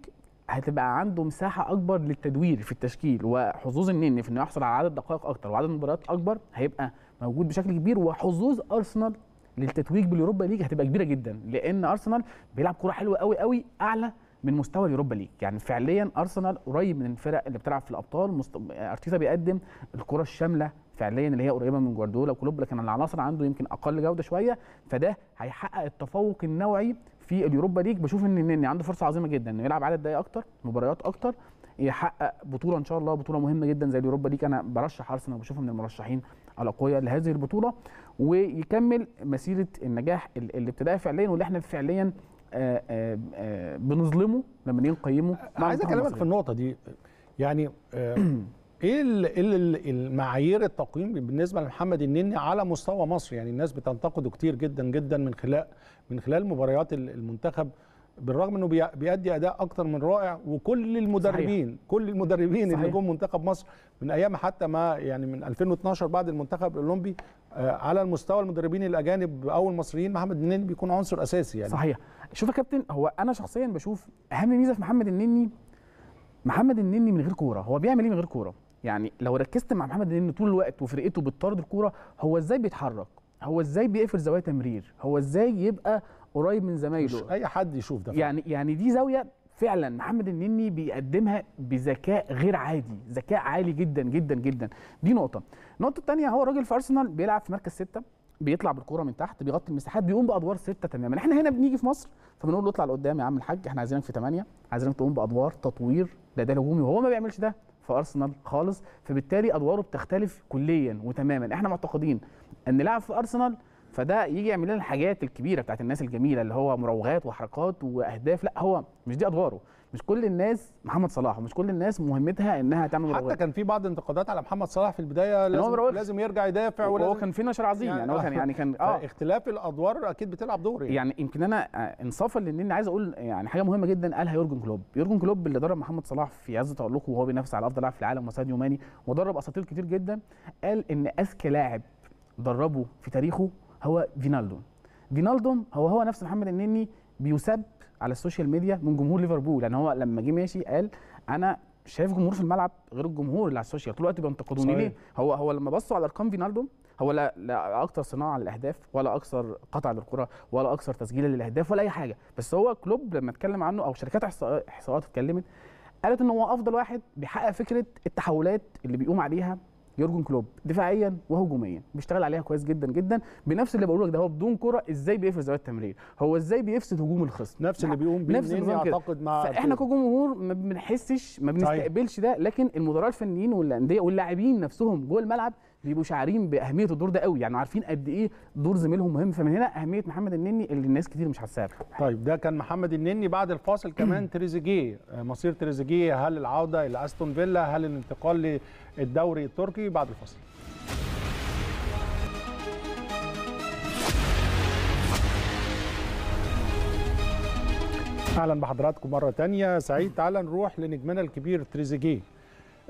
هتبقى عنده مساحه اكبر للتدوير في التشكيل وحظوظ النين في انه يحصل على عدد دقائق اكتر وعدد مباريات اكبر هيبقى موجود بشكل كبير وحظوظ ارسنال للتتويج باليوروبا ليج هتبقى كبيره جدا لان ارسنال بيلعب كوره حلوه قوي قوي اعلى من مستوى اليوروبا ليج يعني فعليا ارسنال قريب من الفرق اللي بتلعب في الابطال مست... ارتيتا بيقدم الكره الشامله فعليا اللي هي قريبه من جوارديولا وكلوب لكن العناصر عنده يمكن اقل جوده شويه فده هيحقق التفوق النوعي في اليوروبا ليج بشوف ان النني عنده فرصه عظيمه جدا انه يلعب عدد دقائق اكتر مباريات اكتر يحقق بطوله ان شاء الله بطوله مهمه جدا زي اليوروبا ليج انا برشح ارسنال وبشوفه من المرشحين الاقوياء لهذه البطوله ويكمل مسيره النجاح اللي ابتداها فعليا واللي احنا فعليا آآ آه، آآ آه، آه، بنظلمه لما نيجي نقيمه عايز اكلمك في النقطه دي يعني ايه, إيه المعايير التقييم بالنسبه لمحمد النني على مستوى مصر يعني الناس بتنتقده كتير جدا جدا من خلال من خلال مباريات المنتخب بالرغم انه بيأدي اداء اكتر من رائع وكل المدربين صحيح. كل المدربين صحيح. اللي جم منتخب مصر من ايام حتى ما يعني من 2012 بعد المنتخب الاولمبي آه، على المستوى المدربين الاجانب او المصريين محمد النني بيكون عنصر اساسي يعني صحيح شوف يا كابتن هو انا شخصيا بشوف اهم ميزه في محمد النني محمد النني من غير كوره هو بيعمل ايه من غير كوره يعني لو ركزت مع محمد النني طول الوقت وفرقته بتطارد الكوره هو ازاي بيتحرك هو ازاي بيقفل زوايا تمرير هو ازاي يبقى قريب من زمايله مش اي حد يشوف ده يعني يعني دي زاويه فعلا محمد النني بيقدمها بذكاء غير عادي ذكاء عالي جدا جدا جدا دي نقطه النقطه الثانيه هو راجل في ارسنال بيلعب في مركز ستة بيطلع بالكوره من تحت بيغطي المساحات بيقوم بادوار ستة تماما احنا هنا بنيجي في مصر فبنقول له اطلع لقدام يا عم الحاج احنا عايزينك في 8 عايزينك تقوم بادوار تطوير ده ده هجومي وهو ما بيعملش ده في ارسنال خالص فبالتالي ادواره بتختلف كليا وتماما احنا معتقدين ان لاعب في ارسنال فده يجي يعمل لنا الحاجات الكبيره بتاعت الناس الجميله اللي هو مراوغات وحركات واهداف لا هو مش دي ادواره مش كل الناس محمد صلاح ومش كل الناس مهمتها انها تعمل حتى كان في بعض انتقادات على محمد صلاح في البدايه يعني لازم, لازم يرجع يدافع ولازم هو كان في نشر عظيم يعني, يعني هو كان يعني كان اه اختلاف الادوار اكيد بتلعب دور يعني, يعني يمكن انا آه، انصافا لان عايز اقول يعني حاجه مهمه جدا قالها يورجن كلوب يورجن كلوب اللي درب محمد صلاح في عز تالقه وهو بينافس على افضل لاعب في العالم وساديو ماني ودرب اساطير كتير جدا قال ان اذكى لاعب دربه في تاريخه هو فينالدون فينالدون هو هو نفس محمد النني بيسب على السوشيال ميديا من جمهور ليفربول لان يعني هو لما جه ماشي قال انا شايف جمهور في الملعب غير الجمهور اللي على السوشيال طول الوقت بينتقدوني ليه هو هو لما بصوا على ارقام فينالدوم هو لا, لا اكثر صناعه للاهداف ولا اكثر قطع للكره ولا اكثر تسجيلا للاهداف ولا اي حاجه بس هو كلوب لما اتكلم عنه او شركات احصاءات اتكلمت قالت ان هو افضل واحد بيحقق فكره التحولات اللي بيقوم عليها يورجن كلوب دفاعيا وهجوميا بيشتغل عليها كويس جدا جدا بنفس اللي بقوله لك ده هو بدون كره ازاي بيقفل زاويه التمرير هو ازاي بيفسد هجوم الخصم نفس اللي بيقوم بيه نفس اعتقد مع فاحنا كجمهور ما بنحسش ما بنستقبلش ده لكن المدراء الفنيين والانديه واللاعبين نفسهم جوه الملعب بيبقوا شاعرين باهميه الدور ده قوي يعني عارفين قد ايه دور زميلهم مهم فمن هنا اهميه محمد النني اللي الناس كتير مش حساها طيب ده كان محمد النني بعد الفاصل كمان تريزيجيه آه، مصير تريزيجيه هل العوده الى استون فيلا هل الانتقال للدوري التركي بعد الفاصل اهلا بحضراتكم مره تانية سعيد تعالى نروح لنجمنا الكبير تريزيجيه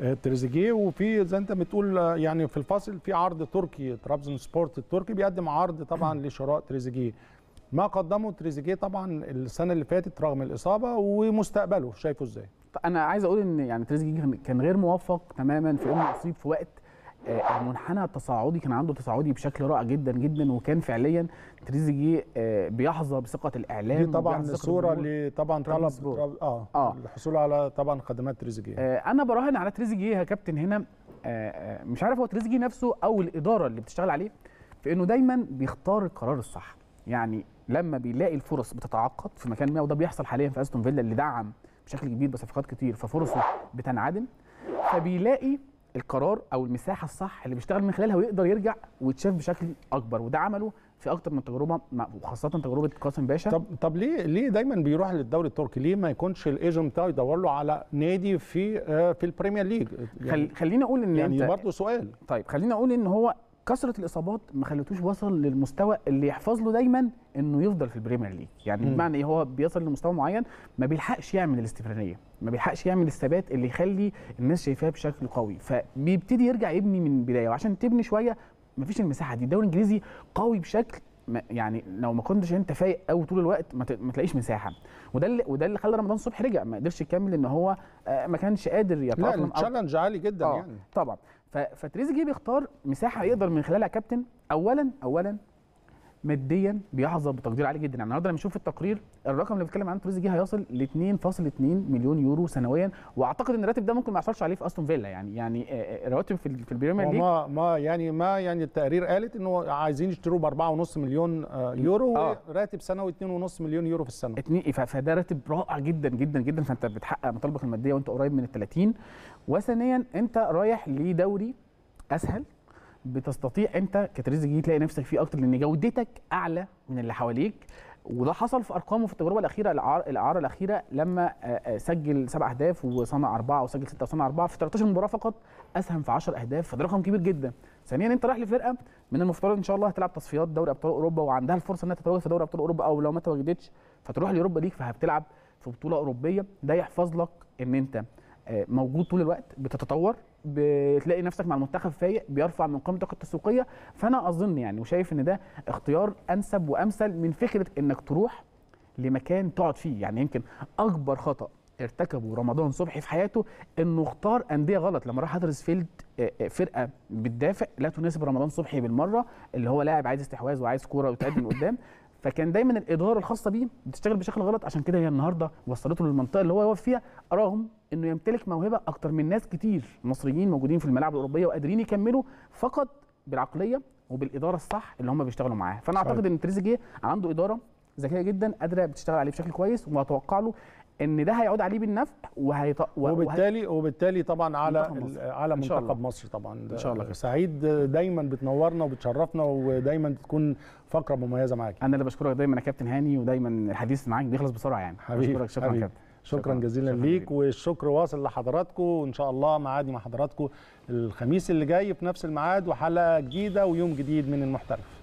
آه، تريزيجيه وفي زي انت بتقول آه، يعني في الفاصل في عرض تركي ترابزون سبورت التركي بيقدم عرض طبعا لشراء تريزيجيه ما قدمه تريزيجيه طبعا السنه اللي فاتت رغم الاصابه ومستقبله شايفه ازاي طيب، انا عايز اقول ان يعني تريزيجيه كان غير موفق تماما في انه يصيب في وقت آه، المنحنى التصاعدي كان عنده تصاعدي بشكل رائع جدا جدا وكان فعليا تريزيجيه آه، بيحظى بثقه الاعلام دي طبعا الصوره اللي طبعا طلب اه, آه. الحصول على طبعا خدمات تريزيجيه آه انا براهن على تريزيجيه يا كابتن هنا آه،, آه مش عارف هو تريزيجيه نفسه او الاداره اللي بتشتغل عليه في انه دايما بيختار القرار الصح يعني لما بيلاقي الفرص بتتعقد في مكان ما وده بيحصل حاليا في استون فيلا اللي دعم بشكل كبير بصفقات كتير ففرصه بتنعدم فبيلاقي القرار او المساحه الصح اللي بيشتغل من خلالها ويقدر يرجع ويتشاف بشكل اكبر وده عمله في اكتر من تجربه وخاصه تجربه قاسم باشا طب طب ليه ليه دايما بيروح للدوري التركي ليه ما يكونش الايجنت بتاعه يدور له على نادي في آه، في البريمير ليج يعني خل اقول ان يعني برضه سؤال طيب خليني اقول ان هو كثره الاصابات ما خلتوش وصل للمستوى اللي يحفظ له دايما انه يفضل في البريمير ليج يعني مم. بمعنى ايه هو بيصل لمستوى معين ما بيلحقش يعمل الاستمراريه ما بيلحقش يعمل الثبات اللي يخلي الناس شايفاه بشكل قوي فبيبتدي يرجع يبني من البدايه وعشان تبني شويه ما فيش المساحه دي الدوري الانجليزي قوي بشكل يعني لو ما كنتش انت فايق قوي طول الوقت ما تلاقيش مساحه وده اللي وده اللي خلى رمضان صبحي رجع ما قدرش يكمل ان هو آه، ما كانش قادر يتاقلم لا التشالنج عالي جدا آه، يعني طبعا فتريزيجيه بيختار مساحه يقدر من خلالها كابتن اولا اولا ماديا بيحظى بتقدير عالي جدا يعني النهارده لما نشوف التقرير الرقم اللي بيتكلم عنه تريزيجيه هيصل ل 2.2 مليون يورو سنويا واعتقد ان الراتب ده ممكن ما يحصلش عليه في استون فيلا يعني يعني رواتب في, في البريمير ليج ما ما يعني ما يعني التقرير قالت انه عايزين يشتروه ب 4.5 مليون يورو آه. وراتب سنوي 2.5 مليون يورو في السنه فده راتب رائع جدا جدا جدا فانت بتحقق مطالبك الماديه وانت قريب من ال 30 وثانيا انت رايح لدوري اسهل بتستطيع انت كتريزيجيه تلاقي نفسك فيه اكتر لان جودتك اعلى من اللي حواليك وده حصل في ارقامه في التجربه الاخيره الاعاره الاخيره لما سجل سبع اهداف وصنع اربعه وسجل سته وصنع اربعه في 13 مباراه فقط اسهم في 10 اهداف فده رقم كبير جدا. ثانيا انت رايح لفرقه من المفترض ان شاء الله هتلعب تصفيات دوري ابطال اوروبا وعندها الفرصه انها تتواجد في دوري ابطال اوروبا او لو ما تواجدتش فتروح لاوروبا ليج فهتلعب في بطوله اوروبيه ده يحفظ لك ان انت آه، موجود طول الوقت بتتطور بتلاقي نفسك مع المنتخب فايق بيرفع من قيمتك التسويقيه فانا اظن يعني وشايف ان ده اختيار انسب وامثل من فكره انك تروح لمكان تقعد فيه يعني يمكن اكبر خطا ارتكبه رمضان صبحي في حياته انه اختار انديه غلط لما راح هدرسفيلد آه، آه، فرقه بتدافع لا تناسب رمضان صبحي بالمره اللي هو لاعب عايز استحواذ وعايز كوره وتقدم قدام فكان دايما الاداره الخاصه بيه بتشتغل بشكل غلط عشان كده هي النهارده وصلته للمنطقه اللي هو واقف فيها رغم انه يمتلك موهبه اكتر من ناس كتير مصريين موجودين في الملاعب الاوروبيه وقادرين يكملوا فقط بالعقليه وبالاداره الصح اللي هم بيشتغلوا معاها فانا اعتقد ان تريزيجيه عنده اداره ذكيه جدا قادره بتشتغل عليه بشكل كويس واتوقع له ان ده هيعود عليه بالنفع وهيط... وبالتالي وبالتالي طبعا على على منتخب مصر طبعا ان شاء الله سعيد دايما بتنورنا وبتشرفنا ودايما بتكون فقره مميزه معاك انا اللي بشكرك دايما يا كابتن هاني ودايما الحديث معاك بيخلص بسرعه يعني حبيبي بشكرك شكرا حبيب. كابتن شكرا, شكرا جزيلا شكرا ليك والشكر واصل لحضراتكم وان شاء الله معادي مع حضراتكم الخميس اللي جاي في نفس الميعاد وحلقه جديده ويوم جديد من المحترف